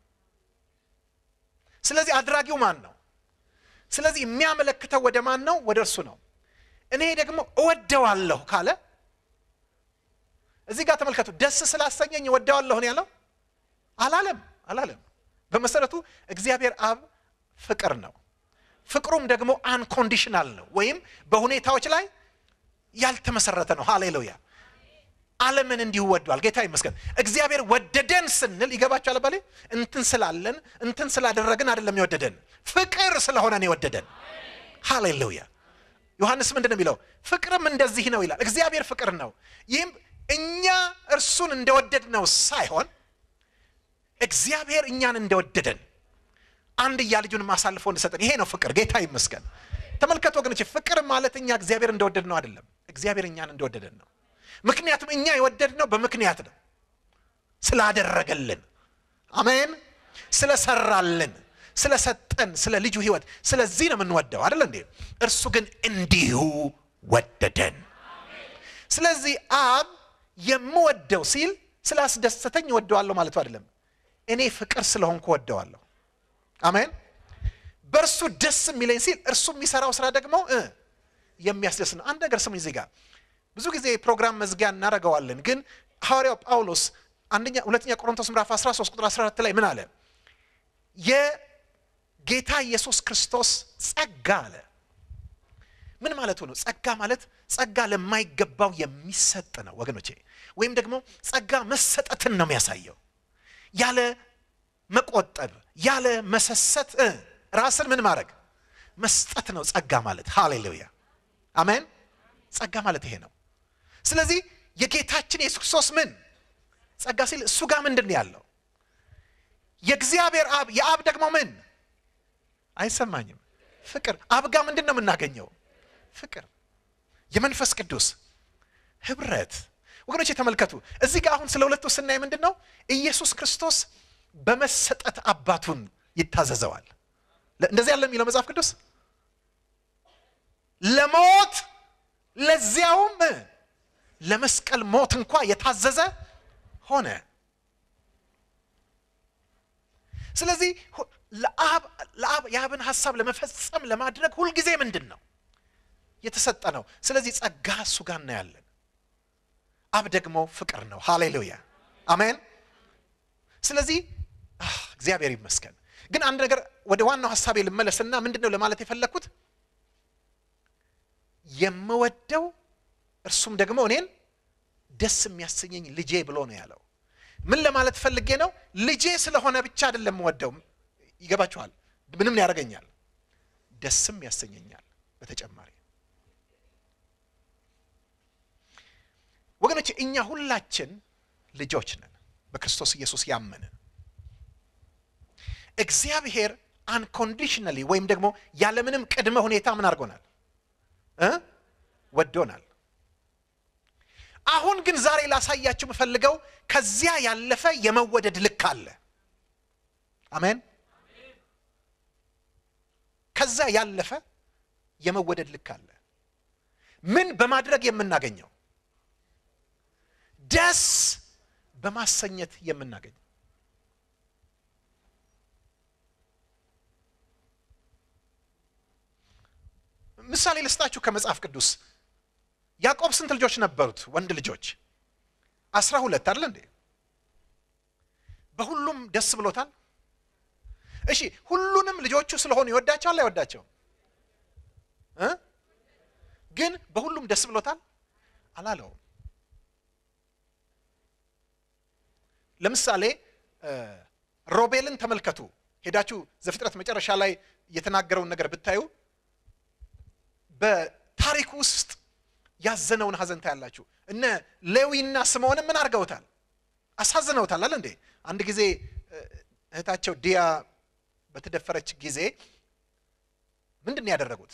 ስለዚህ አድራጊው ማን ነው? ስለዚህ የሚያመለክተው ወደ ማን ነው? ወደ እርሱ ነው። እኔ ደግሞ እወደዋለሁ ካለ እዚህ ጋር ተመልከቱ። ደስ ስላሰኘኝ ወደዋለሁን ያለው አላለም አላለም። በመሰረቱ እግዚአብሔር አብ ፍቅር ነው። ፍቅሩም ደግሞ አንኮንዲሽናል ነው፣ ወይም በሁኔታዎች ላይ ያልተመሰረተ ነው። ሃሌሉያ አለምን እንዲሁ ወዷል። ጌታ ይመስገን። እግዚአብሔር ወደደን ስንል ይገባቸው ባሌ እንትን ስላለን እንትን ስላደረግን አደለም የወደደን፣ ፍቅር ስለሆነን የወደደን። ሃሌሉያ ዮሐንስ ምንድን ነው የሚለው? ፍቅርም እንደዚህ ነው ይላል። እግዚአብሔር ፍቅር ነው። ይህም እኛ እርሱን እንደወደድ ነው ሳይሆን እግዚአብሔር እኛን እንደወደደን አንድያ ልጁን ማሳልፎ እንደሰጠን ይሄ ነው ፍቅር። ጌታ ይመስገን። ተመልከቱ ወገኖች፣ ፍቅር ማለት እኛ እግዚአብሔር እንደወደድ ነው አይደለም፣ እግዚአብሔር እኛን እንደወደደን ነው። ምክንያቱም እኛ የወደድ ነው በምክንያት ነው፣ ስላደረገልን፣ አሜን፣ ስለሰራልን፣ ስለሰጠን፣ ስለ ልጁ ህይወት። ስለዚህ ነው የምንወደው አይደል እንዴ? እርሱ ግን እንዲሁ ወደደን። ስለዚህ አብ የምወደው ሲል ስላስደሰተኝ እወደዋለሁ ማለቱ አይደለም። እኔ ፍቅር ስለሆንኩ እወደዋለሁ። አሜን። በእርሱ ደስ የሚለኝ ሲል እርሱ የሚሰራው ስራ ደግሞ የሚያስደስት ነው። አንድ ነገር ስሙኝ ዜጋ ብዙ ጊዜ ፕሮግራም መዝጊያ እናደርገዋለን፣ ግን ሐዋርያው ጳውሎስ አንደኛ ሁለተኛ ቆሮንቶስ ምዕራፍ 13 ቁጥር 14 ላይ ምን አለ? የጌታ ኢየሱስ ክርስቶስ ጸጋ አለ። ምን ማለቱ ነው? ጸጋ ማለት ጸጋ ለማይገባው የሚሰጥ ነው ወገኖቼ። ወይም ደግሞ ጸጋ መሰጠትን ነው የሚያሳየው። ያለ መቆጠብ፣ ያለ መሰሰት ራስን ምን ማድረግ መስጠት ነው ጸጋ ማለት። ሃሌሉያ አሜን። ጸጋ ማለት ይሄ ነው። ስለዚህ የጌታችን የሱስ ክርስቶስ ምን ጸጋ ሲል እሱ ጋር ምንድን ነው ያለው? የእግዚአብሔር አብ የአብ ደግሞ ምን አይሰማኝም ፍቅር አብ ጋር ምንድን ነው የምናገኘው? ፍቅር የመንፈስ ቅዱስ ህብረት ወገኖች የተመልከቱ እዚህ ጋር አሁን ስለ ሁለቱ ስናይ ምንድን ነው ኢየሱስ ክርስቶስ በመሰጠት አባቱን ይታዘዘዋል እንደዚህ ያለ የሚለው መጽሐፍ ቅዱስ ለሞት ለዚያውም ለመስቀል ሞት እንኳ የታዘዘ ሆነ ስለዚህ ለአብ የአብን ሀሳብ ለመፈጸም ለማድረግ ሁልጊዜ ምንድን ነው የተሰጠ ነው ስለዚህ ጸጋ እሱ ጋር እናያለን አብ ደግሞ ፍቅር ነው። ሃሌሉያ አሜን። ስለዚህ እግዚአብሔር ይመስገን። ግን አንድ ነገር ወደ ዋናው ሀሳቤ ልመለስና ምንድን ነው ለማለት የፈለግኩት የምወደው እርሱም ደግሞ እኔን ደስ የሚያሰኘኝ ልጄ ብሎ ነው ያለው። ምን ለማለት ፈልጌ ነው? ልጄ ስለሆነ ብቻ አይደለም የምወደው። ይገባችኋል? ምንም ያደርገኛል፣ ደስም ያሰኘኛል በተጨማሪ ወገኖች እኛ ሁላችን ልጆች ነን በክርስቶስ ኢየሱስ ያመንን እግዚአብሔር አንኮንዲሽናሊ ወይም ደግሞ ያለምንም ቅድመ ሁኔታ ምን አድርጎናል ወዶናል አሁን ግን ዛሬ ላሳያችሁ የምፈልገው ከዚያ ያለፈ የመወደድ ልክ አለ አሜን ከዛ ያለፈ የመወደድ ልክ አለ ምን በማድረግ የምናገኘው ደስ በማሰኘት የምናገኝ ምሳሌ ልስጣችሁ ከመጽሐፍ ቅዱስ ያዕቆብ ስንት ልጆች ነበሩት ወንድ ልጆች አስራ ሁለት አለ እንዴ በሁሉም ደስ ብሎታል እሺ ሁሉንም ልጆቹ ስለሆኑ ይወዳቸዋል አይወዳቸው ግን በሁሉም ደስ ብሎታል አላለውም ለምሳሌ ሮቤልን ተመልከቱ። ሄዳችሁ ዘፍጥረት መጨረሻ ላይ የተናገረውን ነገር ብታዩ በታሪክ ውስጥ ያዘነውን ሀዘን ታያላችሁ። እነ ሌዊና ስምዖንም ምን አድርገውታል? አሳዝነውታል። አለ እንዴ አንድ ጊዜ እህታቸው ዲያ በተደፈረች ጊዜ ምንድን ያደረጉት?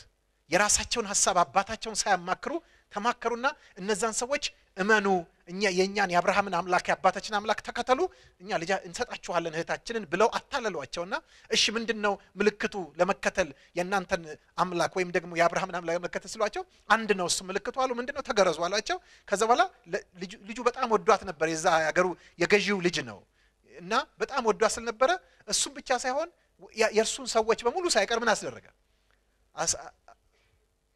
የራሳቸውን ሀሳብ አባታቸውን ሳያማክሩ ተማከሩና እነዛን ሰዎች እመኑ እኛ የእኛን የአብርሃምን አምላክ የአባታችን አምላክ ተከተሉ እኛ ልጃ እንሰጣችኋለን እህታችንን ብለው አታለሏቸውና እሺ ምንድን ነው ምልክቱ ለመከተል የእናንተን አምላክ ወይም ደግሞ የአብርሃምን አምላክ ለመከተል ስሏቸው አንድ ነው እሱ ምልክቱ አሉ ምንድን ነው ተገረዙ አሏቸው ከዛ በኋላ ልጁ በጣም ወዷት ነበር የዛ ያገሩ የገዢው ልጅ ነው እና በጣም ወዷት ስለነበረ እሱም ብቻ ሳይሆን የእርሱን ሰዎች በሙሉ ሳይቀር ምን አስደረገ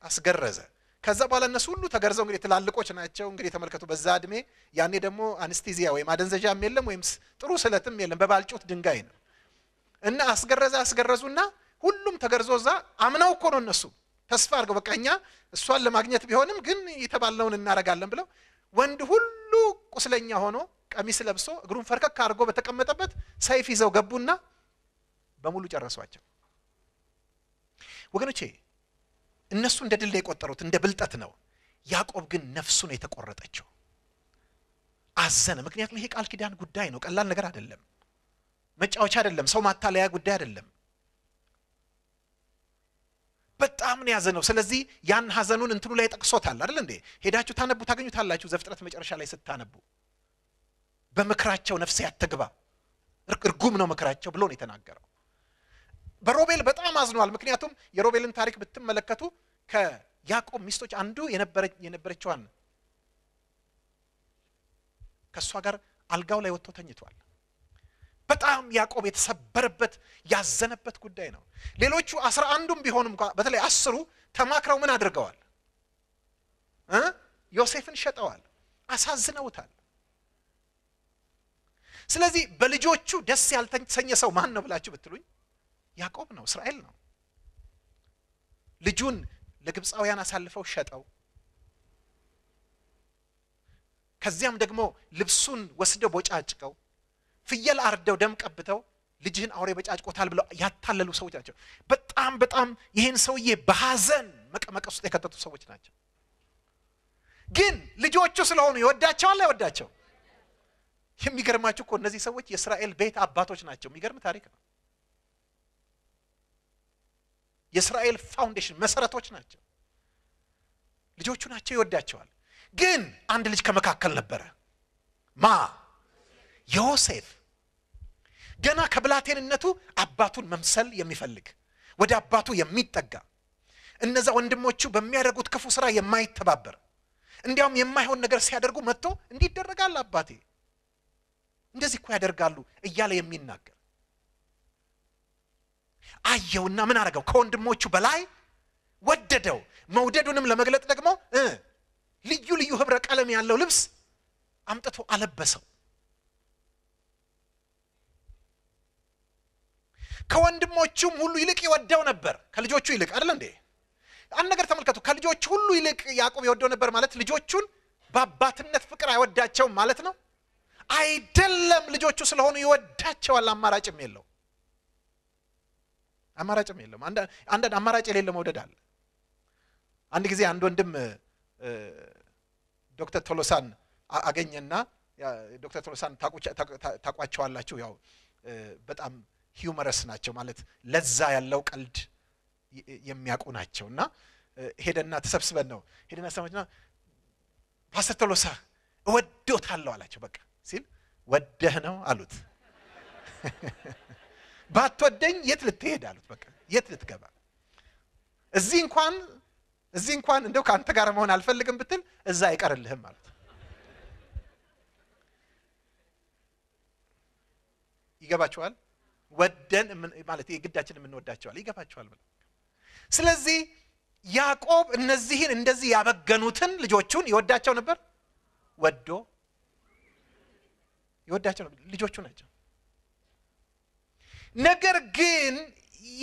አስገረዘ ከዛ በኋላ እነሱ ሁሉ ተገርዘው እንግዲህ ትላልቆች ናቸው። እንግዲህ ተመልከቱ፣ በዛ እድሜ ያኔ ደግሞ አንስቴዚያ ወይም አደንዘዣም የለም ወይም ጥሩ ስለትም የለም፣ በባልጩት ድንጋይ ነው እና አስገረዘ። አስገረዙና ሁሉም ተገርዞ እዛ አምነው እኮ ነው እነሱ ተስፋ አድርገው በቃ እኛ እሷን ለማግኘት ቢሆንም ግን የተባልነውን እናደርጋለን ብለው ወንድ ሁሉ ቁስለኛ ሆኖ ቀሚስ ለብሶ እግሩን ፈርከክ አድርጎ በተቀመጠበት ሰይፍ ይዘው ገቡና በሙሉ ጨረሷቸው ወገኖቼ። እነሱ እንደ ድል የቆጠሩት እንደ ብልጠት ነው። ያዕቆብ ግን ነፍሱ ነው የተቆረጠችው። አዘነ። ምክንያቱም ይሄ ቃል ኪዳን ጉዳይ ነው። ቀላል ነገር አይደለም። መጫወቻ አይደለም። ሰው ማታለያ ጉዳይ አይደለም። በጣም ነው ያዘነው። ስለዚህ ያን ሀዘኑን እንትኑ ላይ ጠቅሶታል አይደል እንዴ? ሄዳችሁ ታነቡ ታገኙታላችሁ። ዘፍጥረት መጨረሻ ላይ ስታነቡ በምክራቸው ነፍሴ አትግባ፣ እርጉም ነው ምክራቸው ብሎ ነው የተናገረው። በሮቤል በጣም አዝኗል። ምክንያቱም የሮቤልን ታሪክ ብትመለከቱ ከያዕቆብ ሚስቶች አንዱ የነበረችዋን ከእሷ ጋር አልጋው ላይ ወጥቶ ተኝቷል። በጣም ያዕቆብ የተሰበረበት ያዘነበት ጉዳይ ነው። ሌሎቹ አስራ አንዱም ቢሆኑ እንኳ በተለይ አስሩ ተማክረው ምን አድርገዋል? ዮሴፍን ሸጠዋል፣ አሳዝነውታል። ስለዚህ በልጆቹ ደስ ያልተሰኘ ሰው ማን ነው ብላችሁ ብትሉኝ ያዕቆብ ነው፣ እስራኤል ነው። ልጁን ለግብፃውያን አሳልፈው ሸጠው፣ ከዚያም ደግሞ ልብሱን ወስደው ቦጫጭቀው፣ ፍየል አርደው ደም ቀብተው ልጅህን አውሬ በጫጭቆታል ብለው ያታለሉ ሰዎች ናቸው። በጣም በጣም ይህን ሰውዬ በሐዘን መቀመቀስ ውስጥ የከተቱ ሰዎች ናቸው። ግን ልጆቹ ስለሆኑ ይወዳቸዋል። አይወዳቸው። የሚገርማችሁ እኮ እነዚህ ሰዎች የእስራኤል ቤት አባቶች ናቸው። የሚገርም ታሪክ ነው። የእስራኤል ፋውንዴሽን መሰረቶች ናቸው። ልጆቹ ናቸው፣ ይወዳቸዋል። ግን አንድ ልጅ ከመካከል ነበረ። ማ ዮሴፍ ገና ከብላቴንነቱ አባቱን መምሰል የሚፈልግ ወደ አባቱ የሚጠጋ እነዛ ወንድሞቹ በሚያደርጉት ክፉ ስራ የማይተባበር እንዲያውም የማይሆን ነገር ሲያደርጉ መጥቶ እንዲደረጋል አባቴ፣ እንደዚህ እኮ ያደርጋሉ እያለ የሚናገር አየውና ምን አረገው? ከወንድሞቹ በላይ ወደደው። መውደዱንም ለመግለጥ ደግሞ ልዩ ልዩ ህብረ ቀለም ያለው ልብስ አምጥቶ አለበሰው። ከወንድሞቹም ሁሉ ይልቅ ይወደው ነበር፣ ከልጆቹ ይልቅ አይደለ እንዴ? አንድ ነገር ተመልከቱ። ከልጆቹ ሁሉ ይልቅ ያዕቆብ ይወደው ነበር ማለት ልጆቹን በአባትነት ፍቅር አይወዳቸውም ማለት ነው አይደለም። ልጆቹ ስለሆኑ ይወዳቸዋል፣ አማራጭም የለው አማራጭም የለም። አንዳንድ አማራጭ የሌለ መውደድ አለ። አንድ ጊዜ አንድ ወንድም ዶክተር ቶሎሳን አገኘና ዶክተር ቶሎሳን ታቋቸዋላችሁ። ያው በጣም ሂውመረስ ናቸው ማለት ለዛ ያለው ቀልድ የሚያውቁ ናቸው። እና ሄደና ተሰብስበን ነው ሄደና ሰማችና ፓስተር ቶሎሳ እወዶታለሁ አላቸው። በቃ ሲል ወደህ ነው አሉት። ባትወደኝ የት ልትሄድ አሉት። በቃ የት ልትገባ እዚህ እንኳን እዚህ እንኳን እንደው ከአንተ ጋር መሆን አልፈልግም ብትል እዛ አይቀርልህም ማለት ይገባቸዋል። ወደን ማለት የግዳችን የምንወዳቸዋል ይገባቸዋል። ስለዚህ ያዕቆብ እነዚህን እንደዚህ ያበገኑትን ልጆቹን ይወዳቸው ነበር። ወዶ ይወዳቸው ልጆቹ ናቸው። ነገር ግን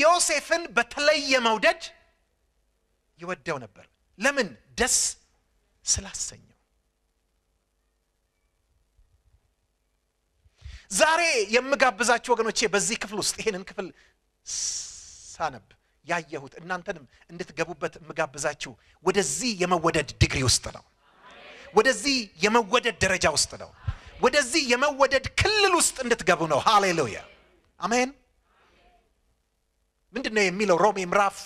ዮሴፍን በተለየ መውደድ ይወደው ነበር። ለምን? ደስ ስላሰኘው። ዛሬ የምጋብዛችሁ ወገኖቼ በዚህ ክፍል ውስጥ ይህንን ክፍል ሳነብ ያየሁት እናንተንም እንድትገቡበት የምጋብዛችሁ ወደዚህ የመወደድ ድግሪ ውስጥ ነው። ወደዚህ የመወደድ ደረጃ ውስጥ ነው። ወደዚህ የመወደድ ክልል ውስጥ እንድትገቡ ነው። ሃሌሉያ አሜን። ምንድን ነው የሚለው? ሮሜ ምዕራፍ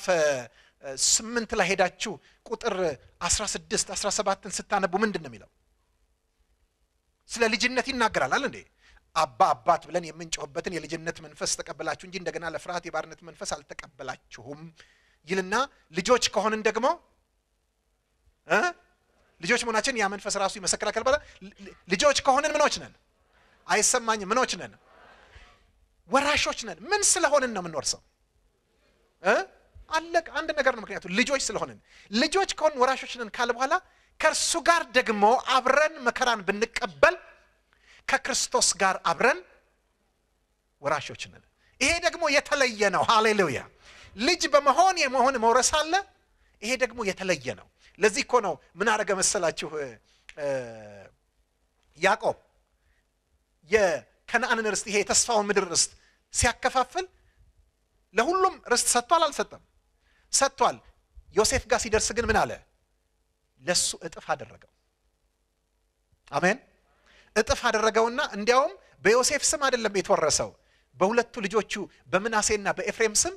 ስምንት ላይ ሄዳችሁ ቁጥር 16 17ን ስታነቡ ምንድን ነው የሚለው? ስለ ልጅነት ይናገራል አለ እንዴ አባ አባት ብለን የምንጮህበትን የልጅነት መንፈስ ተቀበላችሁ እንጂ እንደገና ለፍርሃት የባርነት መንፈስ አልተቀበላችሁም ይልና ልጆች ከሆንን ደግሞ ልጆች መሆናችን ያ መንፈስ ራሱ ይመሰክራል። ልጆች ከሆንን ምኖች ነን? አይሰማኝም። ምኖች ነን? ወራሾች ነን። ምን ስለሆንን ነው የምንወርሰው? አለቅ አንድ ነገር ነው። ምክንያቱ ልጆች ስለሆንን ልጆች ከሆን ወራሾች ነን ካለ በኋላ ከእርሱ ጋር ደግሞ አብረን መከራን ብንቀበል ከክርስቶስ ጋር አብረን ወራሾች ነን። ይሄ ደግሞ የተለየ ነው። ሃሌሉያ! ልጅ በመሆን የመሆን መውረስ አለ። ይሄ ደግሞ የተለየ ነው። ለዚህ እኮ ነው ምን አደረገ መሰላችሁ ያዕቆብ የከነአንን ርስት ይሄ የተስፋውን ምድር ርስት ሲያከፋፍል ለሁሉም ርስት ሰጥቷል አልሰጠም? ሰጥቷል። ዮሴፍ ጋር ሲደርስ ግን ምን አለ? ለሱ እጥፍ አደረገው። አሜን። እጥፍ አደረገውና እንዲያውም በዮሴፍ ስም አይደለም የተወረሰው፣ በሁለቱ ልጆቹ በምናሴና በኤፍሬም ስም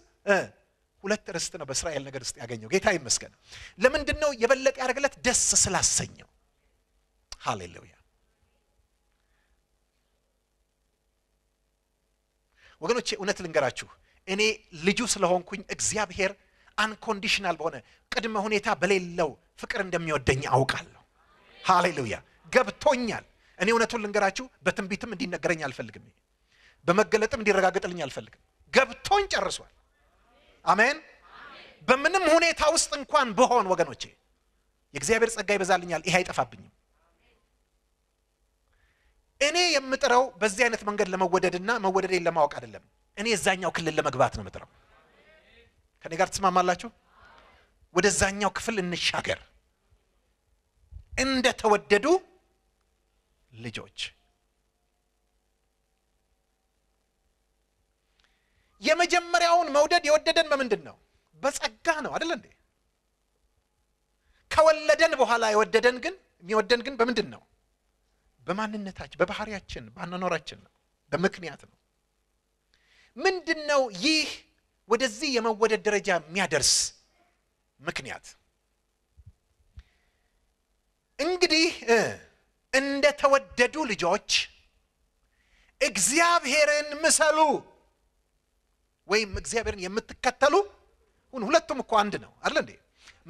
ሁለት ርስት ነው በእስራኤል ነገር ውስጥ ያገኘው። ጌታ ይመስገን። ለምንድን ነው የበለጠ ያደርግለት? ደስ ስላሰኘው። ሃሌሉያ ወገኖቼ እውነት ልንገራችሁ እኔ ልጁ ስለሆንኩኝ እግዚአብሔር አንኮንዲሽናል በሆነ ቅድመ ሁኔታ በሌለው ፍቅር እንደሚወደኝ አውቃለሁ ሃሌሉያ ገብቶኛል እኔ እውነቱን ልንገራችሁ በትንቢትም እንዲነገረኝ አልፈልግም በመገለጥም እንዲረጋገጥልኝ አልፈልግም ገብቶኝ ጨርሷል አሜን በምንም ሁኔታ ውስጥ እንኳን ብሆን ወገኖቼ የእግዚአብሔር ጸጋ ይበዛልኛል ይሄ አይጠፋብኝም እኔ የምጥረው በዚህ አይነት መንገድ ለመወደድና መወደዴን ለማወቅ አይደለም። እኔ እዛኛው ክልል ለመግባት ነው የምጥረው። ከኔ ጋር ትስማማላችሁ? ወደዛኛው ክፍል እንሻገር። እንደተወደዱ ልጆች የመጀመሪያውን መውደድ የወደደን በምንድን ነው? በጸጋ ነው አደለ እንዴ? ከወለደን በኋላ የወደደን ግን የሚወደን ግን በምንድን ነው? በማንነታችን በባህሪያችን ባናኖራችን ነው በምክንያት ነው ምንድን ነው ይህ ወደዚህ የመወደድ ደረጃ የሚያደርስ ምክንያት እንግዲህ እንደ ተወደዱ ልጆች እግዚአብሔርን ምሰሉ ወይም እግዚአብሔርን የምትከተሉ ሁለቱም እኮ አንድ ነው አለ እንዴ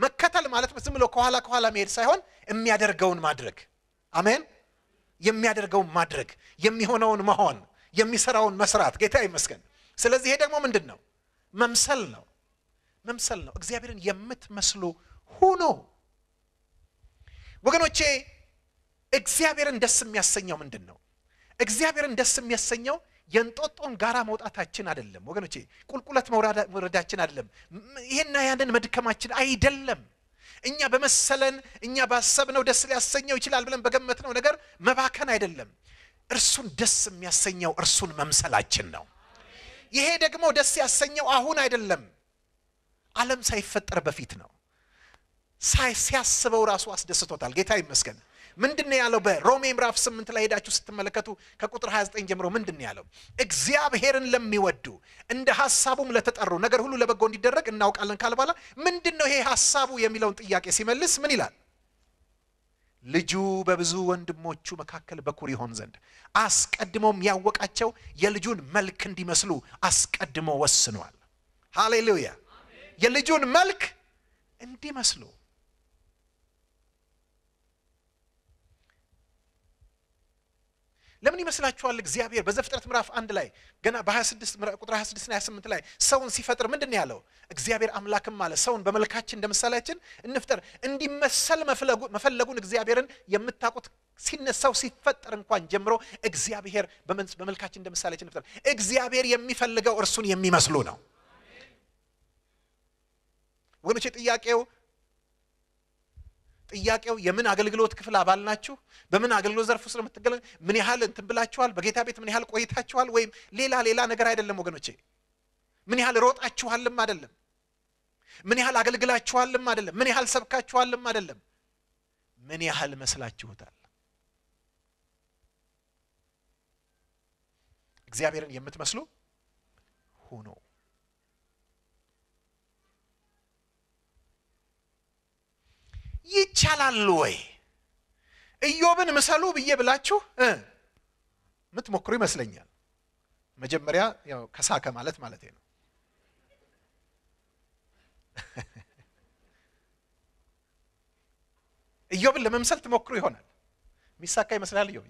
መከተል ማለት ዝም ብሎ ከኋላ ከኋላ መሄድ ሳይሆን የሚያደርገውን ማድረግ አሜን የሚያደርገውን ማድረግ፣ የሚሆነውን መሆን፣ የሚሰራውን መስራት። ጌታ ይመስገን። ስለዚህ ይሄ ደግሞ ምንድን ነው? መምሰል ነው። መምሰል ነው። እግዚአብሔርን የምትመስሉ ሁኑ ወገኖቼ። እግዚአብሔርን ደስ የሚያሰኘው ምንድን ነው? እግዚአብሔርን ደስ የሚያሰኘው የእንጦጦን ጋራ መውጣታችን አይደለም ወገኖቼ፣ ቁልቁለት መውረዳችን አይደለም። ይሄና ያንን መድከማችን አይደለም። እኛ በመሰለን እኛ ባሰብነው ደስ ሊያሰኘው ይችላል ብለን በገመትነው ነገር መባከን አይደለም። እርሱን ደስ የሚያሰኘው እርሱን መምሰላችን ነው። ይሄ ደግሞ ደስ ያሰኘው አሁን አይደለም፣ ዓለም ሳይፈጠር በፊት ነው። ሲያስበው ራሱ አስደስቶታል። ጌታ ይመስገን። ምንድን ነው ያለው? በሮሜ ምዕራፍ 8 ላይ ሄዳችሁ ስትመለከቱ ከቁጥር 29 ጀምሮ ምንድን ነው ያለው? እግዚአብሔርን ለሚወዱ እንደ ሐሳቡም ለተጠሩ ነገር ሁሉ ለበጎ እንዲደረግ እናውቃለን ካለ በኋላ ምንድን ነው ይሄ ሐሳቡ የሚለውን ጥያቄ ሲመልስ ምን ይላል? ልጁ በብዙ ወንድሞቹ መካከል በኩር ይሆን ዘንድ አስቀድሞም ያወቃቸው የልጁን መልክ እንዲመስሉ አስቀድሞ ወስኗል። ሃሌሉያ! የልጁን መልክ እንዲመስሉ ለምን ይመስላችኋል? እግዚአብሔር በዘፍጥረት ምዕራፍ አንድ ላይ ገና በ26 ቁጥር 26 28 ላይ ሰውን ሲፈጥር ምንድን ነው ያለው? እግዚአብሔር አምላክም አለ ሰውን በመልካችን እንደ ምሳሌያችን እንፍጠር። እንዲመሰል መፈለጉን እግዚአብሔርን የምታውቁት ሲነሳው ሲፈጠር እንኳን ጀምሮ እግዚአብሔር በመልካችን እንደ ምሳሌያችን እንፍጠር። እግዚአብሔር የሚፈልገው እርሱን የሚመስሉ ነው። ወገኖቼ ጥያቄው ጥያቄው የምን አገልግሎት ክፍል አባል ናችሁ? በምን አገልግሎት ዘርፍ ውስጥ የምትገለ ምን ያህል እንትን ብላችኋል? በጌታ ቤት ምን ያህል ቆይታችኋል? ወይም ሌላ ሌላ ነገር አይደለም ወገኖቼ። ምን ያህል ሮጣችኋልም አይደለም። ምን ያህል አገልግላችኋልም አይደለም። ምን ያህል ሰብካችኋልም አይደለም። ምን ያህል መስላችሁታል? እግዚአብሔርን የምትመስሉ ሁኑ። ይቻላል ወይ? ኢዮብን ምሰሉ ብዬ ብላችሁ የምትሞክሩ ይመስለኛል። መጀመሪያ ያው ከሳከ ማለት ማለት ነው። *laughs* ኢዮብን ለመምሰል ትሞክሩ ይሆናል። የሚሳካ ይመስላል ኢዮብ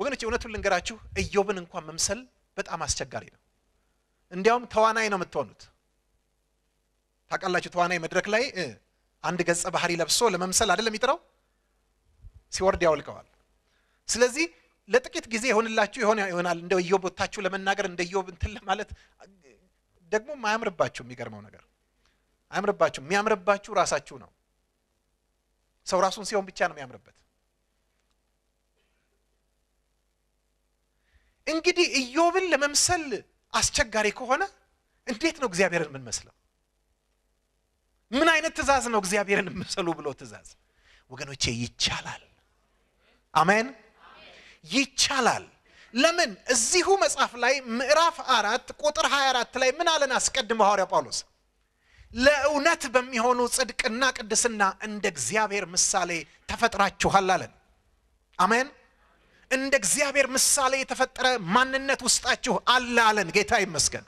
ወገኖች እውነቱን ልንገራችሁ፣ ኢዮብን እንኳን መምሰል በጣም አስቸጋሪ ነው። እንዲያውም ተዋናይ ነው የምትሆኑት። ታውቃላችሁ፣ ተዋናይ መድረክ ላይ አንድ ገጸ ባህሪ ለብሶ ለመምሰል አይደለም የሚጥረው፣ ሲወርድ ያወልቀዋል። ስለዚህ ለጥቂት ጊዜ የሆንላችሁ የሆነ ይሆናል እንደ ኢዮብ ለመናገር እንደ ዮብ እንትን ለማለት ደግሞ አያምርባችሁ። የሚገርመው ነገር አያምርባችሁ። የሚያምርባችሁ ራሳችሁ ነው። ሰው ራሱን ሲሆን ብቻ ነው የሚያምርበት። እንግዲህ ኢዮብን ለመምሰል አስቸጋሪ ከሆነ እንዴት ነው እግዚአብሔርን የምንመስለው? ምን አይነት ትእዛዝ ነው? እግዚአብሔርን ምሰሉ ብሎ ትእዛዝ። ወገኖቼ ይቻላል። አሜን፣ ይቻላል። ለምን እዚሁ መጽሐፍ ላይ ምዕራፍ አራት ቁጥር 24 ላይ ምን አለን? አስቀድሞ ሐዋርያ ጳውሎስ ለእውነት በሚሆኑ ጽድቅና ቅድስና እንደ እግዚአብሔር ምሳሌ ተፈጥራችኋል አለን። አሜን። እንደ እግዚአብሔር ምሳሌ የተፈጠረ ማንነት ውስጣችሁ አለ አለን። ጌታ ይመስገን።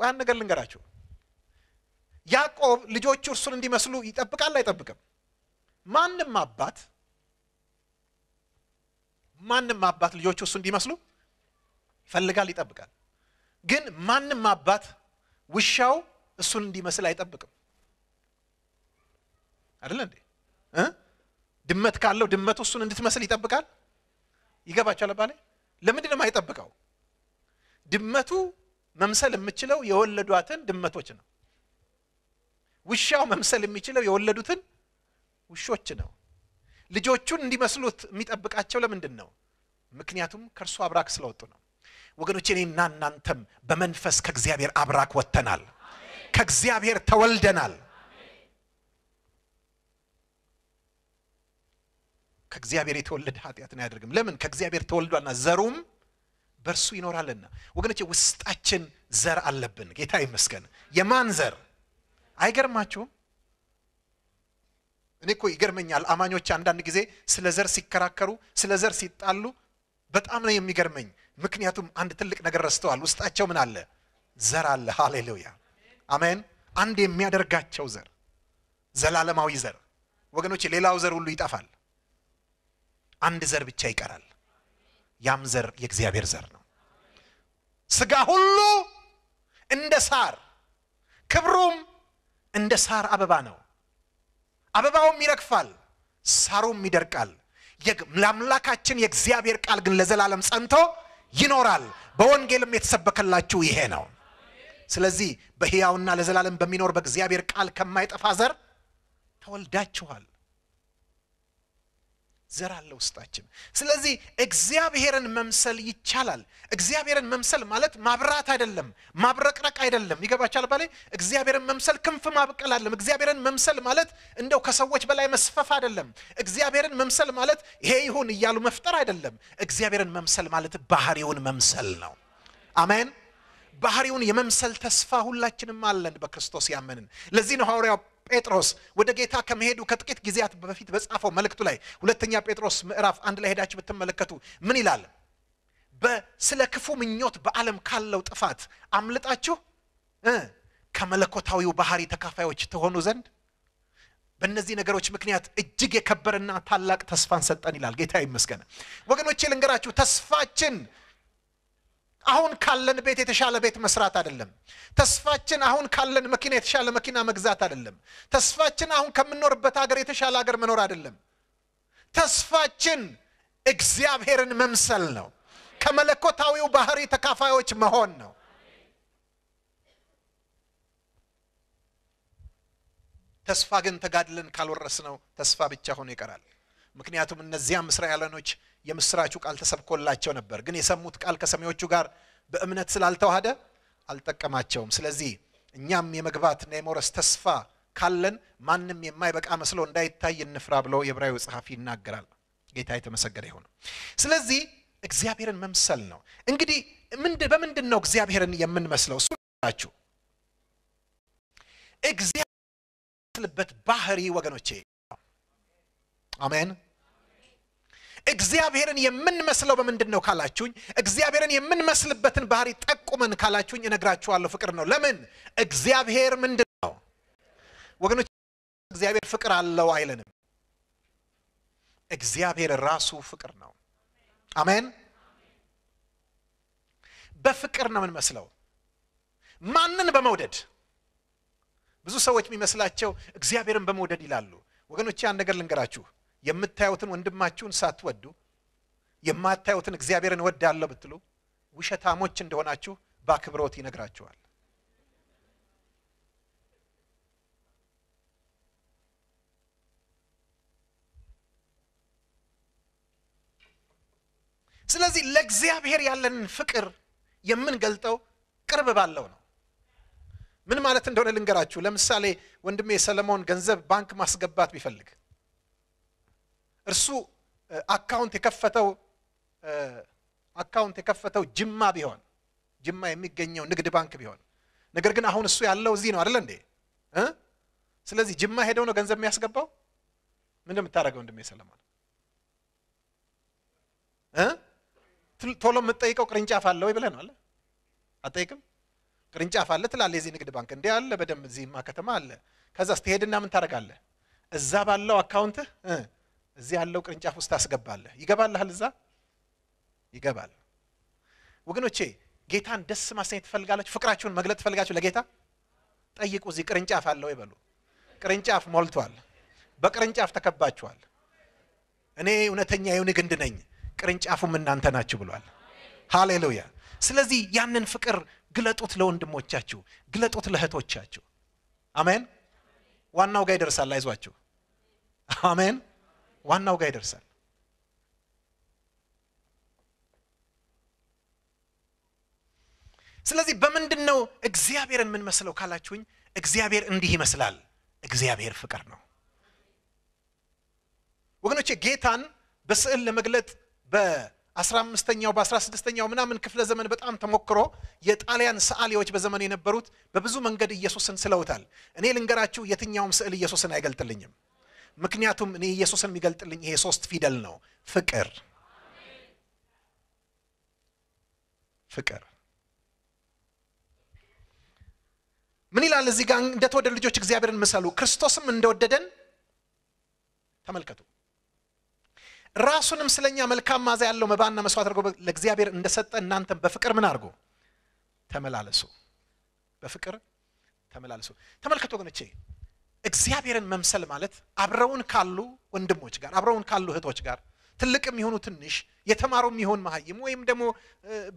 ቆያን ነገር ልንገራችሁ። ያዕቆብ ልጆቹ እርሱን እንዲመስሉ ይጠብቃል አይጠብቅም? ማንም አባት ማንም አባት ልጆቹ እሱ እንዲመስሉ ይፈልጋል፣ ይጠብቃል። ግን ማንም አባት ውሻው እሱን እንዲመስል አይጠብቅም። አይደለ እንዴ? ድመት ካለው ድመቱ እሱን እንድትመስል ይጠብቃል። ይገባቸዋል። ባለ ለምንድን ነው የማይጠብቀው? ድመቱ መምሰል የምችለው የወለዷትን ድመቶች ነው። ውሻው መምሰል የሚችለው የወለዱትን ውሾች ነው። ልጆቹን እንዲመስሉት የሚጠብቃቸው ለምንድን ነው? ምክንያቱም ከእርሱ አብራክ ስለወጡ ነው። ወገኖች እኔና እናንተም በመንፈስ ከእግዚአብሔር አብራክ ወጥተናል። ከእግዚአብሔር ተወልደናል። ከእግዚአብሔር የተወለደ ኃጢአትን አያደርግም። ለምን? ከእግዚአብሔር ተወልዷልና ዘሩም በእርሱ ይኖራልና። ወገኖች ውስጣችን ዘር አለብን። ጌታ ይመስገን። የማን ዘር? አይገርማችሁም? እኔ እኮ ይገርመኛል። አማኞች አንዳንድ ጊዜ ስለ ዘር ሲከራከሩ፣ ስለ ዘር ሲጣሉ በጣም ነው የሚገርመኝ። ምክንያቱም አንድ ትልቅ ነገር ረስተዋል። ውስጣቸው ምን አለ? ዘር አለ። ሃሌሉያ አሜን። አንድ የሚያደርጋቸው ዘር፣ ዘላለማዊ ዘር። ወገኖች ሌላው ዘር ሁሉ ይጠፋል፣ አንድ ዘር ብቻ ይቀራል። ያም ዘር የእግዚአብሔር ዘር ነው። ስጋ ሁሉ እንደ ሳር ክብሩም እንደ ሳር አበባ ነው። አበባውም ይረግፋል፣ ሳሩም ይደርቃል። ለአምላካችን የእግዚአብሔር ቃል ግን ለዘላለም ጸንቶ ይኖራል። በወንጌልም የተሰበከላችሁ ይሄ ነው። ስለዚህ በሕያውና ለዘላለም በሚኖር በእግዚአብሔር ቃል ከማይጠፋ ዘር ተወልዳችኋል። ዘር አለ ውስጣችን። ስለዚህ እግዚአብሔርን መምሰል ይቻላል። እግዚአብሔርን መምሰል ማለት ማብራት አይደለም፣ ማብረቅረቅ አይደለም። ይገባቻል? ባላይ እግዚአብሔርን መምሰል ክንፍ ማብቀል አለም። እግዚአብሔርን መምሰል ማለት እንደው ከሰዎች በላይ መስፈፍ አይደለም። እግዚአብሔርን መምሰል ማለት ይሄ ይሁን እያሉ መፍጠር አይደለም። እግዚአብሔርን መምሰል ማለት ባህሪውን መምሰል ነው። አሜን። ባህሪውን የመምሰል ተስፋ ሁላችንም አለን በክርስቶስ ያመንን። ለዚህ ነው ሐዋርያው ጴጥሮስ ወደ ጌታ ከመሄዱ ከጥቂት ጊዜያት በፊት በጻፈው መልእክቱ ላይ ሁለተኛ ጴጥሮስ ምዕራፍ አንድ ላይ ሄዳችሁ ብትመለከቱ ምን ይላል? በስለ ክፉ ምኞት በዓለም ካለው ጥፋት አምልጣችሁ ከመለኮታዊው ባህሪ ተካፋዮች ተሆኑ ዘንድ በእነዚህ ነገሮች ምክንያት እጅግ የከበረና ታላቅ ተስፋን ሰጠን ይላል። ጌታ ይመስገን። ወገኖቼ ልንገራችሁ ተስፋችን አሁን ካለን ቤት የተሻለ ቤት መስራት አይደለም። ተስፋችን አሁን ካለን መኪና የተሻለ መኪና መግዛት አይደለም። ተስፋችን አሁን ከምኖርበት ሀገር የተሻለ ሀገር መኖር አይደለም። ተስፋችን እግዚአብሔርን መምሰል ነው። ከመለኮታዊው ባህሪ ተካፋዮች መሆን ነው። ተስፋ ግን ተጋድለን ካልወረስነው ተስፋ ብቻ ሆኖ ይቀራል። ምክንያቱም እነዚያም እስራኤላኖች የምስራቹ ቃል ተሰብኮላቸው ነበር። ግን የሰሙት ቃል ከሰሚዎቹ ጋር በእምነት ስላልተዋሃደ አልጠቀማቸውም። ስለዚህ እኛም የመግባትና የመውረስ ተስፋ ካለን ማንም የማይበቃ መስሎ እንዳይታይ እንፍራ ብሎ የዕብራዊ ጸሐፊ ይናገራል። ጌታ የተመሰገነ ይሁን። ስለዚህ እግዚአብሔርን መምሰል ነው። እንግዲህ በምንድን ነው እግዚአብሔርን የምንመስለው? እሱ ናችሁ እግዚአብሔር የሚመስልበት ባህሪ ወገኖቼ፣ አሜን እግዚአብሔርን የምንመስለው በምንድን ነው ካላችሁኝ፣ እግዚአብሔርን የምንመስልበትን ባህሪ ጠቁመን ካላችሁኝ፣ እነግራችኋለሁ ፍቅር ነው። ለምን እግዚአብሔር ምንድን ነው ወገኖች? እግዚአብሔር ፍቅር አለው አይለንም። እግዚአብሔር ራሱ ፍቅር ነው። አሜን። በፍቅር ነው የምንመስለው። ማንን በመውደድ ብዙ ሰዎች የሚመስላቸው እግዚአብሔርን በመውደድ ይላሉ። ወገኖቼ አንድ ነገር ልንገራችሁ። የምታዩትን ወንድማችሁን ሳትወዱ የማታዩትን እግዚአብሔርን እወዳለሁ ብትሉ ውሸታሞች እንደሆናችሁ በአክብሮት ይነግራችኋል። ስለዚህ ለእግዚአብሔር ያለንን ፍቅር የምንገልጠው ቅርብ ባለው ነው። ምን ማለት እንደሆነ ልንገራችሁ። ለምሳሌ ወንድሜ ሰለሞን ገንዘብ ባንክ ማስገባት ቢፈልግ እርሱ አካውንት የከፈተው አካውንት የከፈተው ጅማ ቢሆን ጅማ የሚገኘው ንግድ ባንክ ቢሆን ነገር ግን አሁን እሱ ያለው እዚህ ነው አደለ እንዴ? ስለዚህ ጅማ ሄደው ነው ገንዘብ የሚያስገባው። ምን የምታደረገው እንድሜ ሰለሞን ቶሎ የምጠይቀው ቅርንጫፍ አለ ወይ ብለህ ነው አለ አጠይቅም ቅርንጫፍ አለ ትላለ የዚህ ንግድ ባንክ እንዲ አለ በደንብ እዚህማ ከተማ አለ። ከዛ ስትሄድና ምን ታደረጋለህ እዛ ባለው አካውንትህ እዚህ ያለው ቅርንጫፍ ውስጥ ታስገባለህ። ይገባልሃል፣ እዛ ይገባል። ወገኖቼ ጌታን ደስ ማሰኘት ትፈልጋላችሁ? ፍቅራችሁን መግለጥ ትፈልጋችሁ? ለጌታ ጠይቁ። እዚህ ቅርንጫፍ አለ ወይ በሉ። ቅርንጫፍ ሞልቷል። በቅርንጫፍ ተከባችኋል። እኔ እውነተኛ የሆነ ግንድ ነኝ፣ ቅርንጫፉም እናንተ ናችሁ ብሏል። ሃሌሉያ። ስለዚህ ያንን ፍቅር ግለጡት፣ ለወንድሞቻችሁ ግለጡት፣ ለእህቶቻችሁ። አሜን። ዋናው ጋር ይደርሳል። አይዟችሁ። አሜን። ዋናው ጋር ይደርሳል። ስለዚህ በምንድን ነው እግዚአብሔር የምንመስለው ካላችሁኝ፣ እግዚአብሔር እንዲህ ይመስላል። እግዚአብሔር ፍቅር ነው። ወገኖቼ ጌታን በስዕል ለመግለጥ በአስራ አምስተኛው በአስራ ስድስተኛው ምናምን ክፍለ ዘመን በጣም ተሞክሮ የጣሊያን ሰዓሊዎች በዘመኑ የነበሩት በብዙ መንገድ ኢየሱስን ስለውታል። እኔ ልንገራችሁ፣ የትኛውም ስዕል ኢየሱስን አይገልጥልኝም። ምክንያቱም እኔ ኢየሱስን የሚገልጥልኝ ይሄ ሶስት ፊደል ነው፣ ፍቅር ፍቅር። ምን ይላል እዚህ ጋር? እንደተወደዱ ልጆች እግዚአብሔርን ምሰሉ፣ ክርስቶስም እንደወደደን ተመልከቱ። ራሱንም ስለኛ መልካም ማዛ ያለው መባና መስዋዕት አድርጎ ለእግዚአብሔር እንደሰጠ እናንተም በፍቅር ምን አድርጎ ተመላለሱ፣ በፍቅር ተመላለሱ። ተመልከቱ ወገኖቼ እግዚአብሔርን መምሰል ማለት አብረውን ካሉ ወንድሞች ጋር አብረውን ካሉ እህቶች ጋር ትልቅ የሚሆኑ ትንሽ የተማሩ የሚሆን መሀይም ወይም ደግሞ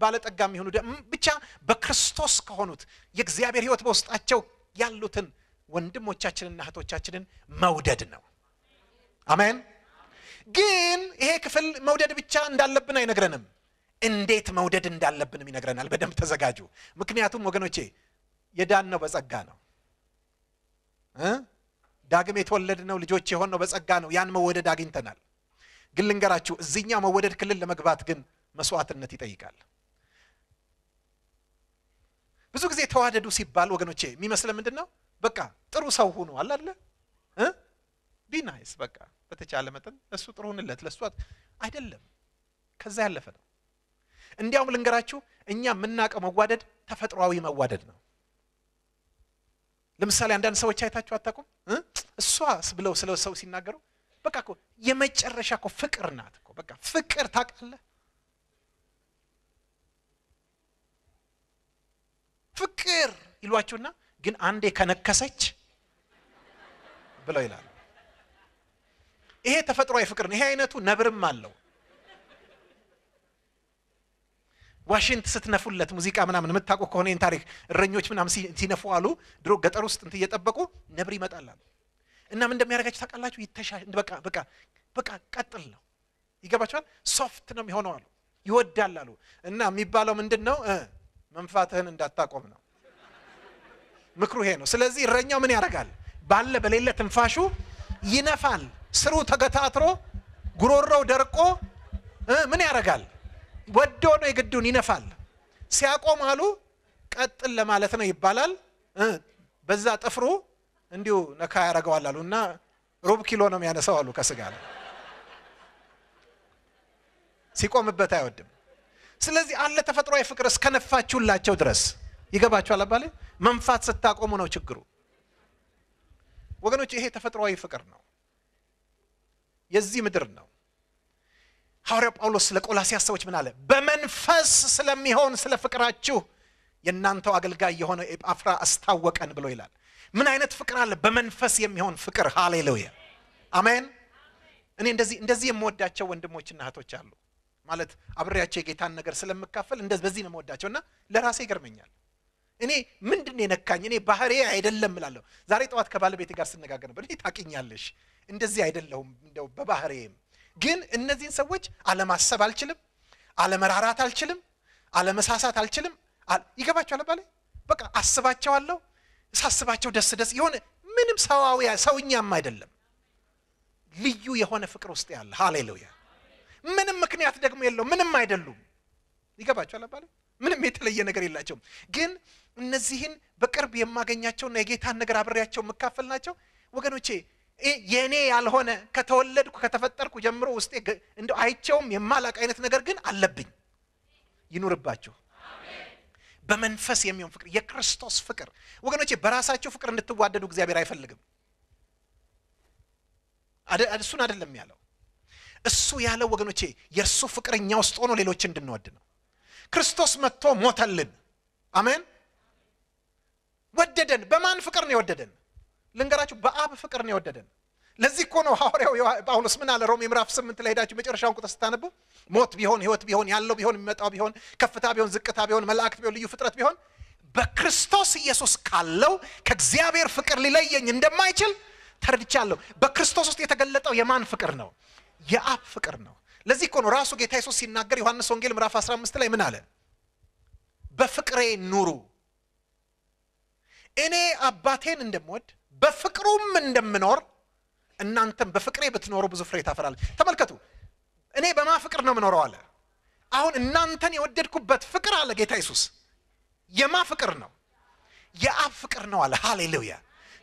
ባለጠጋ የሚሆኑ ብቻ በክርስቶስ ከሆኑት የእግዚአብሔር ህይወት በውስጣቸው ያሉትን ወንድሞቻችንና እህቶቻችንን መውደድ ነው አሜን ግን ይሄ ክፍል መውደድ ብቻ እንዳለብን አይነግረንም እንዴት መውደድ እንዳለብንም ይነግረናል በደንብ ተዘጋጁ ምክንያቱም ወገኖቼ የዳን ነው በጸጋ ነው ዳግም የተወለድነው ልጆች የሆንነው በጸጋ ነው። ያን መወደድ አግኝተናል። ግን ልንገራችሁ፣ እዚህኛው መወደድ ክልል ለመግባት ግን መስዋዕትነት ይጠይቃል። ብዙ ጊዜ ተዋደዱ ሲባል ወገኖቼ የሚመስለ ምንድን ነው? በቃ ጥሩ ሰው ሁኑ አላለ ቢናይስ በቃ በተቻለ መጠን እሱ ጥሩ ሁንለት፣ ለእሷ አይደለም። ከዛ ያለፈ ነው። እንዲያውም ልንገራችሁ፣ እኛ የምናውቀው መዋደድ ተፈጥሯዊ መዋደድ ነው። ለምሳሌ አንዳንድ ሰዎች አይታችሁ አታውቁም? እሷ ብለው ስለ ሰው ሲናገሩ በቃ እኮ የመጨረሻ እኮ ፍቅር ናት እኮ በቃ ፍቅር ታውቃለህ፣ ፍቅር ይሏችሁና ግን አንዴ ከነከሰች ብለው ይላሉ። ይሄ ተፈጥሯዊ ፍቅር ነው። ይሄ አይነቱ ነብርም አለው። ዋሽንት ስትነፉለት ሙዚቃ ምናምን የምታውቁ ከሆነ ይህን ታሪክ እረኞች ምናምን ሲነፉ አሉ። ድሮ ገጠር ውስጥ እንትን እየጠበቁ ነብር ይመጣል አሉ እናም እንደሚያደርጋቸው ታውቃላችሁ? ይተሻ በቃ በቃ በቃ ቀጥል ነው ይገባችኋል። ሶፍት ነው የሚሆነው አሉ ይወዳል አሉ እና የሚባለው ምንድን ነው? መንፋትህን እንዳታቆም ነው። ምክሩ ይሄ ነው። ስለዚህ እረኛው ምን ያደርጋል? ባለ በሌለ ትንፋሹ ይነፋል። ስሩ ተገታትሮ ጉሮሮው ደርቆ ምን ያደርጋል? ወዶ ነው የግዱን ይነፋል። ሲያቆም አሉ ቀጥል ለማለት ነው ይባላል። በዛ ጥፍሩ እንዲሁ ነካ ያደርገዋል አሉ እና ሩብ ኪሎ ነው የሚያነሳው አሉ ከስጋ ነው ሲቆምበት አይወድም። ስለዚህ አለ ተፈጥሯዊ ፍቅር እስከነፋችሁላቸው ድረስ ይገባችኋል። አባሌ መንፋት ስታቆሙ ነው ችግሩ ወገኖች። ይሄ ተፈጥሯዊ ፍቅር ነው፣ የዚህ ምድር ነው። ሐዋርያው ጳውሎስ ቆላሲያስ ሰዎች ምን አለ? በመንፈስ ስለሚሆን ስለ ፍቅራችሁ የእናንተው አገልጋይ የሆነ ኤጳፍራ አስታወቀን ብሎ ይላል። ምን አይነት ፍቅር አለ? በመንፈስ የሚሆን ፍቅር። ሃሌሉያ አሜን። እኔ እንደዚህ እንደዚህ የምወዳቸው ወንድሞችና እህቶች አሉ። ማለት አብሬያቸው የጌታን ነገር ስለምካፈል እንደዚህ በዚህ ነው የምወዳቸው እና ለራሴ ይገርመኛል። እኔ ምንድን የነካኝ እኔ ባህሬ አይደለም እላለሁ። ዛሬ ጠዋት ከባለቤት ጋር ስነጋገር ነበር። እኔ ታውቂኛለሽ፣ እንደዚህ አይደለሁም እንደው በባህሬም ግን እነዚህን ሰዎች አለማሰብ አልችልም፣ አለመራራት አልችልም፣ አለመሳሳት አልችልም። ይገባቸዋል ባለ በቃ አስባቸዋለሁ። ሳስባቸው ደስ ደስ የሆነ ምንም ሰዋዊ ሰውኛም አይደለም ልዩ የሆነ ፍቅር ውስጥ ያለ ሀሌሉያ። ምንም ምክንያት ደግሞ የለው። ምንም አይደሉም። ይገባቸዋል አባለ ምንም የተለየ ነገር የላቸውም። ግን እነዚህን በቅርብ የማገኛቸውና የጌታን ነገር አብሬያቸው የምካፈል ናቸው ወገኖቼ የእኔ ያልሆነ ከተወለድኩ ከተፈጠርኩ ጀምሮ ውስጤ እንደ አይቸውም የማላቅ አይነት ነገር ግን አለብኝ ይኑርባችሁ በመንፈስ የሚሆን ፍቅር የክርስቶስ ፍቅር ወገኖቼ በራሳቸው ፍቅር እንድትዋደዱ እግዚአብሔር አይፈልግም እሱን አይደለም ያለው እሱ ያለው ወገኖቼ የእርሱ ፍቅር እኛ ውስጥ ሆኖ ሌሎች እንድንወድ ነው ክርስቶስ መጥቶ ሞተልን አሜን ወደደን በማን ፍቅር ነው የወደደን ልንገራችሁ፣ በአብ ፍቅር ነው የወደደን። ለዚህ እኮ ነው ሐዋርያው ጳውሎስ ምን አለ? ሮሜ ምዕራፍ ስምንት ላይ ሄዳችሁ መጨረሻውን ቁጥር ስታነቡ ሞት ቢሆን ህይወት ቢሆን ያለው ቢሆን የሚመጣው ቢሆን ከፍታ ቢሆን ዝቅታ ቢሆን መላእክት ቢሆን ልዩ ፍጥረት ቢሆን በክርስቶስ ኢየሱስ ካለው ከእግዚአብሔር ፍቅር ሊለየኝ እንደማይችል ተረድቻለሁ። በክርስቶስ ውስጥ የተገለጠው የማን ፍቅር ነው? የአብ ፍቅር ነው። ለዚህ እኮ ነው ራሱ ጌታ ኢየሱስ ሲናገር ዮሐንስ ወንጌል ምዕራፍ 15 ላይ ምን አለ? በፍቅሬ ኑሩ እኔ አባቴን እንደምወድ በፍቅሩም እንደምኖር እናንተም በፍቅሬ ብትኖሩ ብዙ ፍሬ ታፈራለ። ተመልከቱ፣ እኔ በማ ፍቅር ነው የምኖረው አለ። አሁን እናንተን የወደድኩበት ፍቅር አለ ጌታ ኢየሱስ የማ ፍቅር ነው? የአብ ፍቅር ነው አለ። ሃሌሉያ!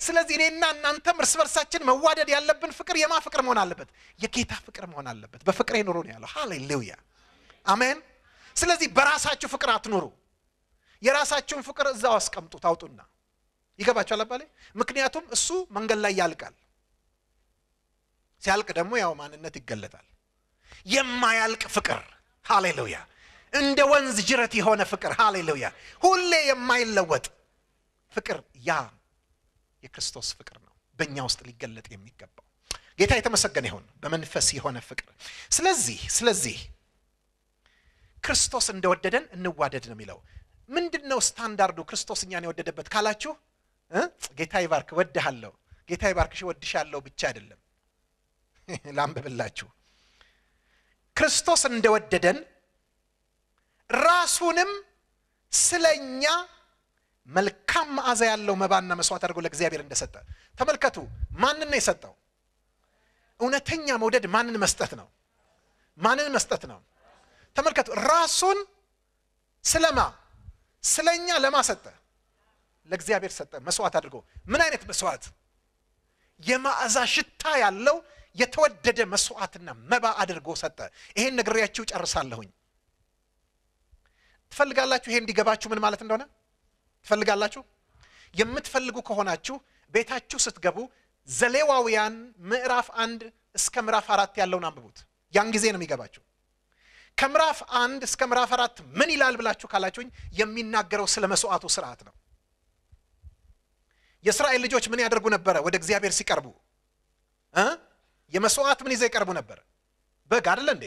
ስለዚህ እኔና እናንተም እርስ በርሳችን መዋደድ ያለብን ፍቅር የማ ፍቅር መሆን አለበት? የጌታ ፍቅር መሆን አለበት። በፍቅሬ ኑሩ ነው ያለው። ሃሌሉያ! አሜን። ስለዚህ በራሳችሁ ፍቅር አትኑሩ። የራሳችሁን ፍቅር እዛው አስቀምጡ ታውጡና ይገባቸዋል አባሌ። ምክንያቱም እሱ መንገድ ላይ ያልቃል። ሲያልቅ ደግሞ ያው ማንነት ይገለጣል። የማያልቅ ፍቅር ሃሌሉያ! እንደ ወንዝ ጅረት የሆነ ፍቅር ሃሌሉያ! ሁሌ የማይለወጥ ፍቅር፣ ያ የክርስቶስ ፍቅር ነው በእኛ ውስጥ ሊገለጥ የሚገባው። ጌታ የተመሰገነ ይሁን። በመንፈስ የሆነ ፍቅር። ስለዚህ ስለዚህ ክርስቶስ እንደወደደን እንዋደድ ነው የሚለው። ምንድን ነው ስታንዳርዱ? ክርስቶስ እኛን የወደደበት ካላችሁ ጌታ ይባርክ ወድሃለሁ፣ ጌታ ይባርክሽ ወድሻለሁ ብቻ አይደለም። *laughs* ላንብብላችሁ። ክርስቶስ እንደወደደን ራሱንም ስለኛ መልካም መዓዛ ያለው መባና መስዋዕት አድርጎ ለእግዚአብሔር እንደሰጠ ተመልከቱ። ማንን ነው የሰጠው? እውነተኛ መውደድ ማንን መስጠት ነው? ማንን መስጠት ነው? ተመልከቱ። ራሱን ስለማ ስለኛ ለማ ሰጠ። ለእግዚአብሔር ሰጠ መስዋዕት አድርጎ ምን አይነት መስዋዕት የማዕዛ ሽታ ያለው የተወደደ መስዋዕትና መባ አድርጎ ሰጠ ይሄን ነግሬያችሁ ጨርሳለሁኝ ትፈልጋላችሁ ይሄ እንዲገባችሁ ምን ማለት እንደሆነ ትፈልጋላችሁ የምትፈልጉ ከሆናችሁ ቤታችሁ ስትገቡ ዘሌዋውያን ምዕራፍ አንድ እስከ ምዕራፍ አራት ያለውን አንብቡት ያን ጊዜ ነው የሚገባችሁ ከምዕራፍ አንድ እስከ ምዕራፍ አራት ምን ይላል ብላችሁ ካላችሁኝ የሚናገረው ስለ መስዋዕቱ ስርዓት ነው የእስራኤል ልጆች ምን ያደርጉ ነበረ? ወደ እግዚአብሔር ሲቀርቡ የመስዋዕት ምን ይዘው ይቀርቡ ነበር? በግ አደለ እንዴ?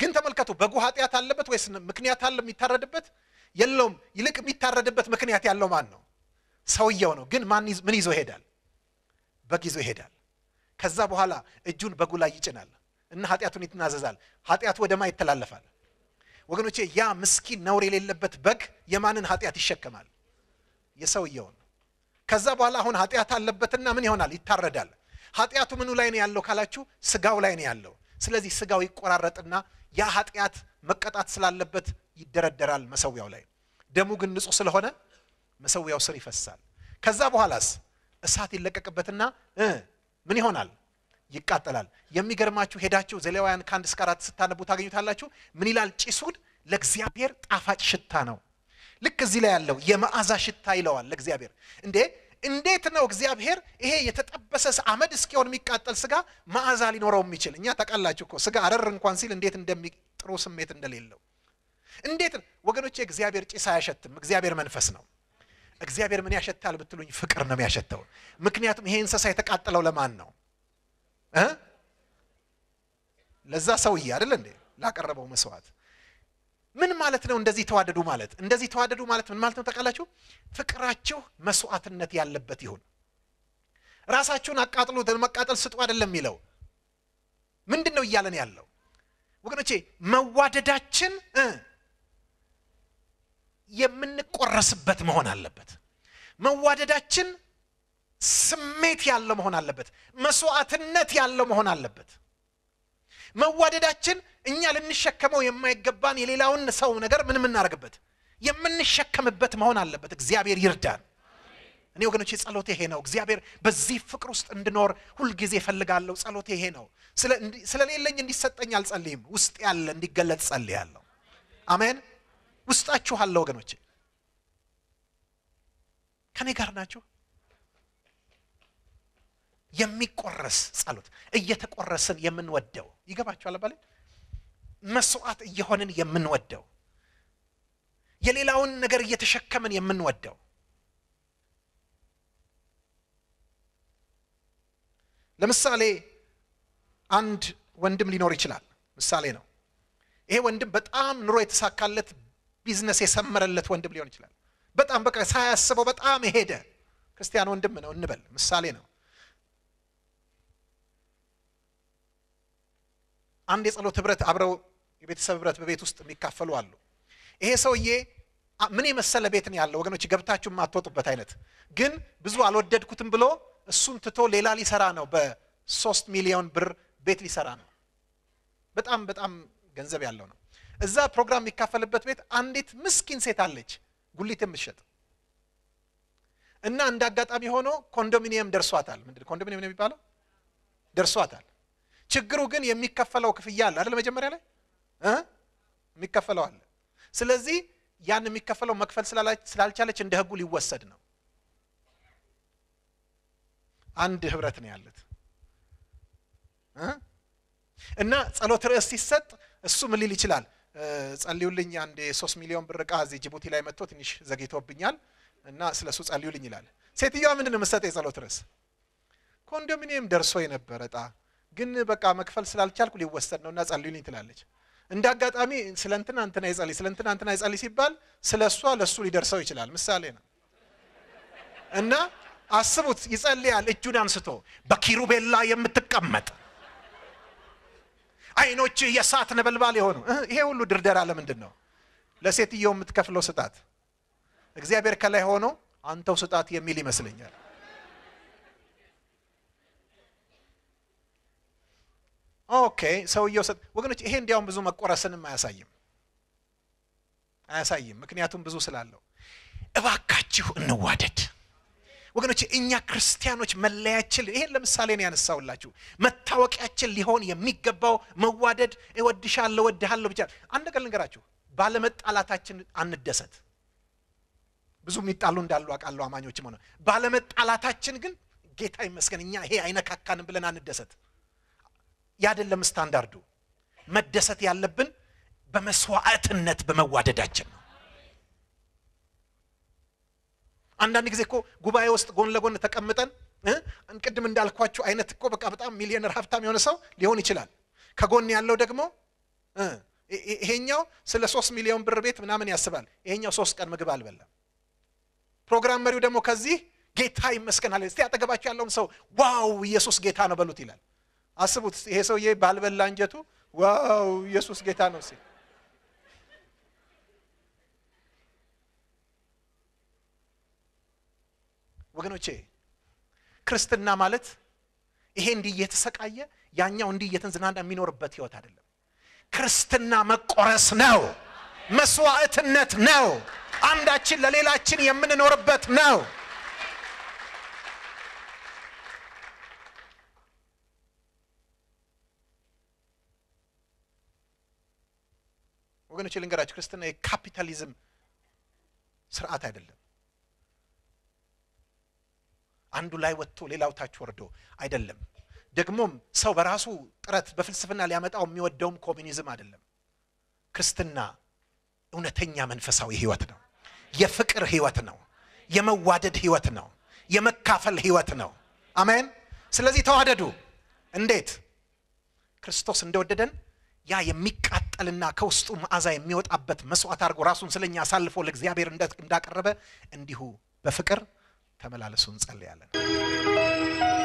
ግን ተመልከቱ፣ በጉ ኃጢአት አለበት ወይስ ምክንያት አለ? የሚታረድበት የለውም። ይልቅ የሚታረድበት ምክንያት ያለው ማን ነው? ሰውየው ነው። ግን ማን ምን ይዞ ይሄዳል? በግ ይዞ ይሄዳል። ከዛ በኋላ እጁን በጉ ላይ ይጭናል እና ኃጢአቱን ይትናዘዛል። ኃጢአቱ ወደ ማ ይተላለፋል። ወገኖቼ ያ ምስኪን ነውር የሌለበት በግ የማንን ኃጢአት ይሸከማል? የሰውየውን ከዛ በኋላ አሁን ኃጢአት አለበትና ምን ይሆናል? ይታረዳል። ኃጢአቱ ምኑ ላይ ነው ያለው ካላችሁ፣ ስጋው ላይ ነው ያለው። ስለዚህ ስጋው ይቆራረጥና ያ ኃጢአት መቀጣት ስላለበት ይደረደራል መሰዊያው ላይ። ደሙ ግን ንጹሕ ስለሆነ መሰዊያው ስር ይፈሳል። ከዛ በኋላስ እሳት ይለቀቅበትና ምን ይሆናል? ይቃጠላል። የሚገርማችሁ ሄዳችሁ ዘሌዋውያን ከአንድ እስከ አራት ስታነቡ ታገኙታላችሁ። ምን ይላል? ጭሱን ለእግዚአብሔር ጣፋጭ ሽታ ነው። ልክ እዚህ ላይ ያለው የመዓዛ ሽታ ይለዋል ለእግዚአብሔር። እንዴ እንዴት ነው እግዚአብሔር ይሄ የተጠበሰ አመድ እስኪሆን የሚቃጠል ስጋ መዓዛ ሊኖረው የሚችል? እኛ ታውቃላችሁ እኮ ስጋ አረር እንኳን ሲል እንዴት እንደሚጥሩ ስሜት እንደሌለው እንዴት ወገኖቼ፣ እግዚአብሔር ጭስ አያሸትም። እግዚአብሔር መንፈስ ነው። እግዚአብሔር ምን ያሸታል ብትሉኝ፣ ፍቅር ነው የሚያሸተው። ምክንያቱም ይሄ እንስሳ የተቃጠለው ለማን ነው? ለዛ ሰውዬ አይደለ እንዴ? ላቀረበው መስዋዕት ምን ማለት ነው? እንደዚህ ተዋደዱ ማለት እንደዚህ ተዋደዱ ማለት ምን ማለት ነው ታውቃላችሁ? ፍቅራችሁ መስዋዕትነት ያለበት ይሁን። ራሳችሁን አቃጥሉ፣ ለመቃጠል ስጡ አይደለም የሚለው። ምንድን ነው እያለን ያለው ወገኖቼ? መዋደዳችን የምንቆረስበት መሆን አለበት። መዋደዳችን ስሜት ያለው መሆን አለበት። መስዋዕትነት ያለው መሆን አለበት። መዋደዳችን እኛ ልንሸከመው የማይገባን የሌላውን ሰው ነገር ምን የምናደርግበት የምንሸከምበት መሆን አለበት። እግዚአብሔር ይርዳን። እኔ ወገኖች ጸሎቴ ይሄ ነው። እግዚአብሔር በዚህ ፍቅር ውስጥ እንድኖር ሁልጊዜ እፈልጋለሁ። ጸሎቴ ይሄ ነው። ስለሌለኝ እንዲሰጠኝ አልጸልይም። ውስጥ ያለ እንዲገለጥ ጸልያለሁ። አሜን። ውስጣችሁ አለ ወገኖች ከኔ ጋር ናችሁ። የሚቆረስ ጸሎት እየተቆረስን የምንወደው ይገባችኋል። አባል መስዋዕት እየሆንን የምንወደው የሌላውን ነገር እየተሸከምን የምንወደው ለምሳሌ አንድ ወንድም ሊኖር ይችላል። ምሳሌ ነው። ይሄ ወንድም በጣም ኑሮ የተሳካለት ቢዝነስ የሰመረለት ወንድም ሊሆን ይችላል። በጣም በቃ ሳያስበው በጣም የሄደ ክርስቲያን ወንድም ነው እንበል፣ ምሳሌ ነው። አንድ የጸሎት ህብረት አብረው የቤተሰብ ህብረት በቤት ውስጥ የሚካፈሉ አሉ። ይሄ ሰውዬ ምን የመሰለ ቤት ነው ያለው ወገኖች፣ ገብታችሁ የማትወጡበት አይነት ግን ብዙ አልወደድኩትም ብሎ እሱን ትቶ ሌላ ሊሰራ ነው። በሶስት ሚሊዮን ብር ቤት ሊሰራ ነው። በጣም በጣም ገንዘብ ያለው ነው። እዛ ፕሮግራም የሚካፈልበት ቤት አንዲት ምስኪን ሴት አለች ጉሊት የምትሸጥ እና እንደ አጋጣሚ ሆኖ ኮንዶሚኒየም ደርሷታል። ምንድን ኮንዶሚኒየም የሚባለው? ደርሷታል ችግሩ ግን የሚከፈለው ክፍያ አለ አይደል? መጀመሪያ ላይ የሚከፈለው አለ። ስለዚህ ያን የሚከፈለው መክፈል ስላልቻለች እንደ ህጉ ሊወሰድ ነው። አንድ ህብረት ነው ያለት እና ጸሎት ርዕስ ሲሰጥ እሱ ምን ሊል ይችላል? ጸልዩልኝ አንድ የሶስት ሚሊዮን ብር እቃ እዚህ ጅቡቲ ላይ መጥቶ ትንሽ ዘግይቶብኛል እና ስለ እሱ ጸልዩልኝ ይላል። ሴትዮዋ ምንድን ነው የምትሰጠው የጸሎት ርዕስ? ኮንዶሚኒየም ደርሶ የነበረ ዕጣ ግን በቃ መክፈል ስላልቻልኩ ሊወሰድ ነው እና ጸልዩልኝ ትላለች። እንደ አጋጣሚ ስለ እንትና እንትና ይጸልይ ስለ እንትና እንትና ይጸልይ ሲባል ስለ እሷ ለእሱ ሊደርሰው ይችላል። ምሳሌ ነው እና አስቡት፣ ይጸልያል እጁን አንስቶ በኪሩቤላ የምትቀመጥ አይኖች የእሳት ነበልባል የሆኑ ይሄ ሁሉ ድርደራ ለምንድን ነው? ለሴትየው የምትከፍለው ስጣት እግዚአብሔር ከላይ ሆኖ አንተው ስጣት የሚል ይመስለኛል። ኦኬ ሰውየው ሰጥ ወገኖች፣ ይሄ እንዲያውም ብዙ መቆረስንም አያሳይም አያሳይም፣ ምክንያቱም ብዙ ስላለው። እባካችሁ እንዋደድ ወገኖች። እኛ ክርስቲያኖች መለያችን ይሄን ለምሳሌ ነው ያነሳውላችሁ። መታወቂያችን ሊሆን የሚገባው መዋደድ፣ እወድሻለሁ፣ እወድሃለሁ ብቻ። አንድ ነገር ልንገራችሁ፣ ባለመጣላታችን አንደሰት። ብዙ የሚጣሉ እንዳሉ አውቃለሁ፣ አማኞችም ሆነ ባለመጣላታችን ግን ጌታ ይመስገን እኛ ይሄ አይነካካንም ብለን አንደሰት። ያደለም ስታንዳርዱ። መደሰት ያለብን በመስዋዕትነት በመዋደዳችን ነው። አንዳንድ ጊዜ እኮ ጉባኤ ውስጥ ጎን ለጎን ተቀምጠን ቅድም እንዳልኳችሁ አይነት እኮ በቃ በጣም ሚሊዮነር ሀብታም የሆነ ሰው ሊሆን ይችላል። ከጎን ያለው ደግሞ ይሄኛው ስለ ሶስት ሚሊዮን ብር ቤት ምናምን ያስባል። ይሄኛው ሶስት ቀን ምግብ አልበላም። ፕሮግራም መሪው ደግሞ ከዚህ ጌታ ይመስገናል። እስቲ አጠገባቸው ያለውን ሰው ዋው ኢየሱስ ጌታ ነው በሉት ይላል። አስቡት። ይሄ ሰውዬ ባልበላ እንጀቱ ዋው ኢየሱስ ጌታ ነው ሲል ወገኖቼ ክርስትና ማለት ይሄ እንዲህ እየተሰቃየ ያኛው እንዲህ እየተንዝናና የሚኖርበት ህይወት አይደለም። ክርስትና መቆረስ ነው፣ መስዋዕትነት ነው፣ አንዳችን ለሌላችን የምንኖርበት ነው። ወገኖች ልንገራችሁ፣ ክርስትና የካፒታሊዝም ስርዓት አይደለም። አንዱ ላይ ወጥቶ ሌላው ታች ወርዶ አይደለም። ደግሞም ሰው በራሱ ጥረት በፍልስፍና ሊያመጣው የሚወደውም ኮሚኒዝም አይደለም። ክርስትና እውነተኛ መንፈሳዊ ህይወት ነው። የፍቅር ህይወት ነው። የመዋደድ ህይወት ነው። የመካፈል ህይወት ነው። አሜን። ስለዚህ ተዋደዱ። እንዴት ክርስቶስ እንደወደደን ያ የሚቃ መስቀልና ከውስጡ መዓዛ የሚወጣበት መስዋዕት አድርጎ ራሱን ስለኛ አሳልፎ ለእግዚአብሔር እንዳቀረበ እንዲሁ በፍቅር ተመላለሱ እንጸልያለን።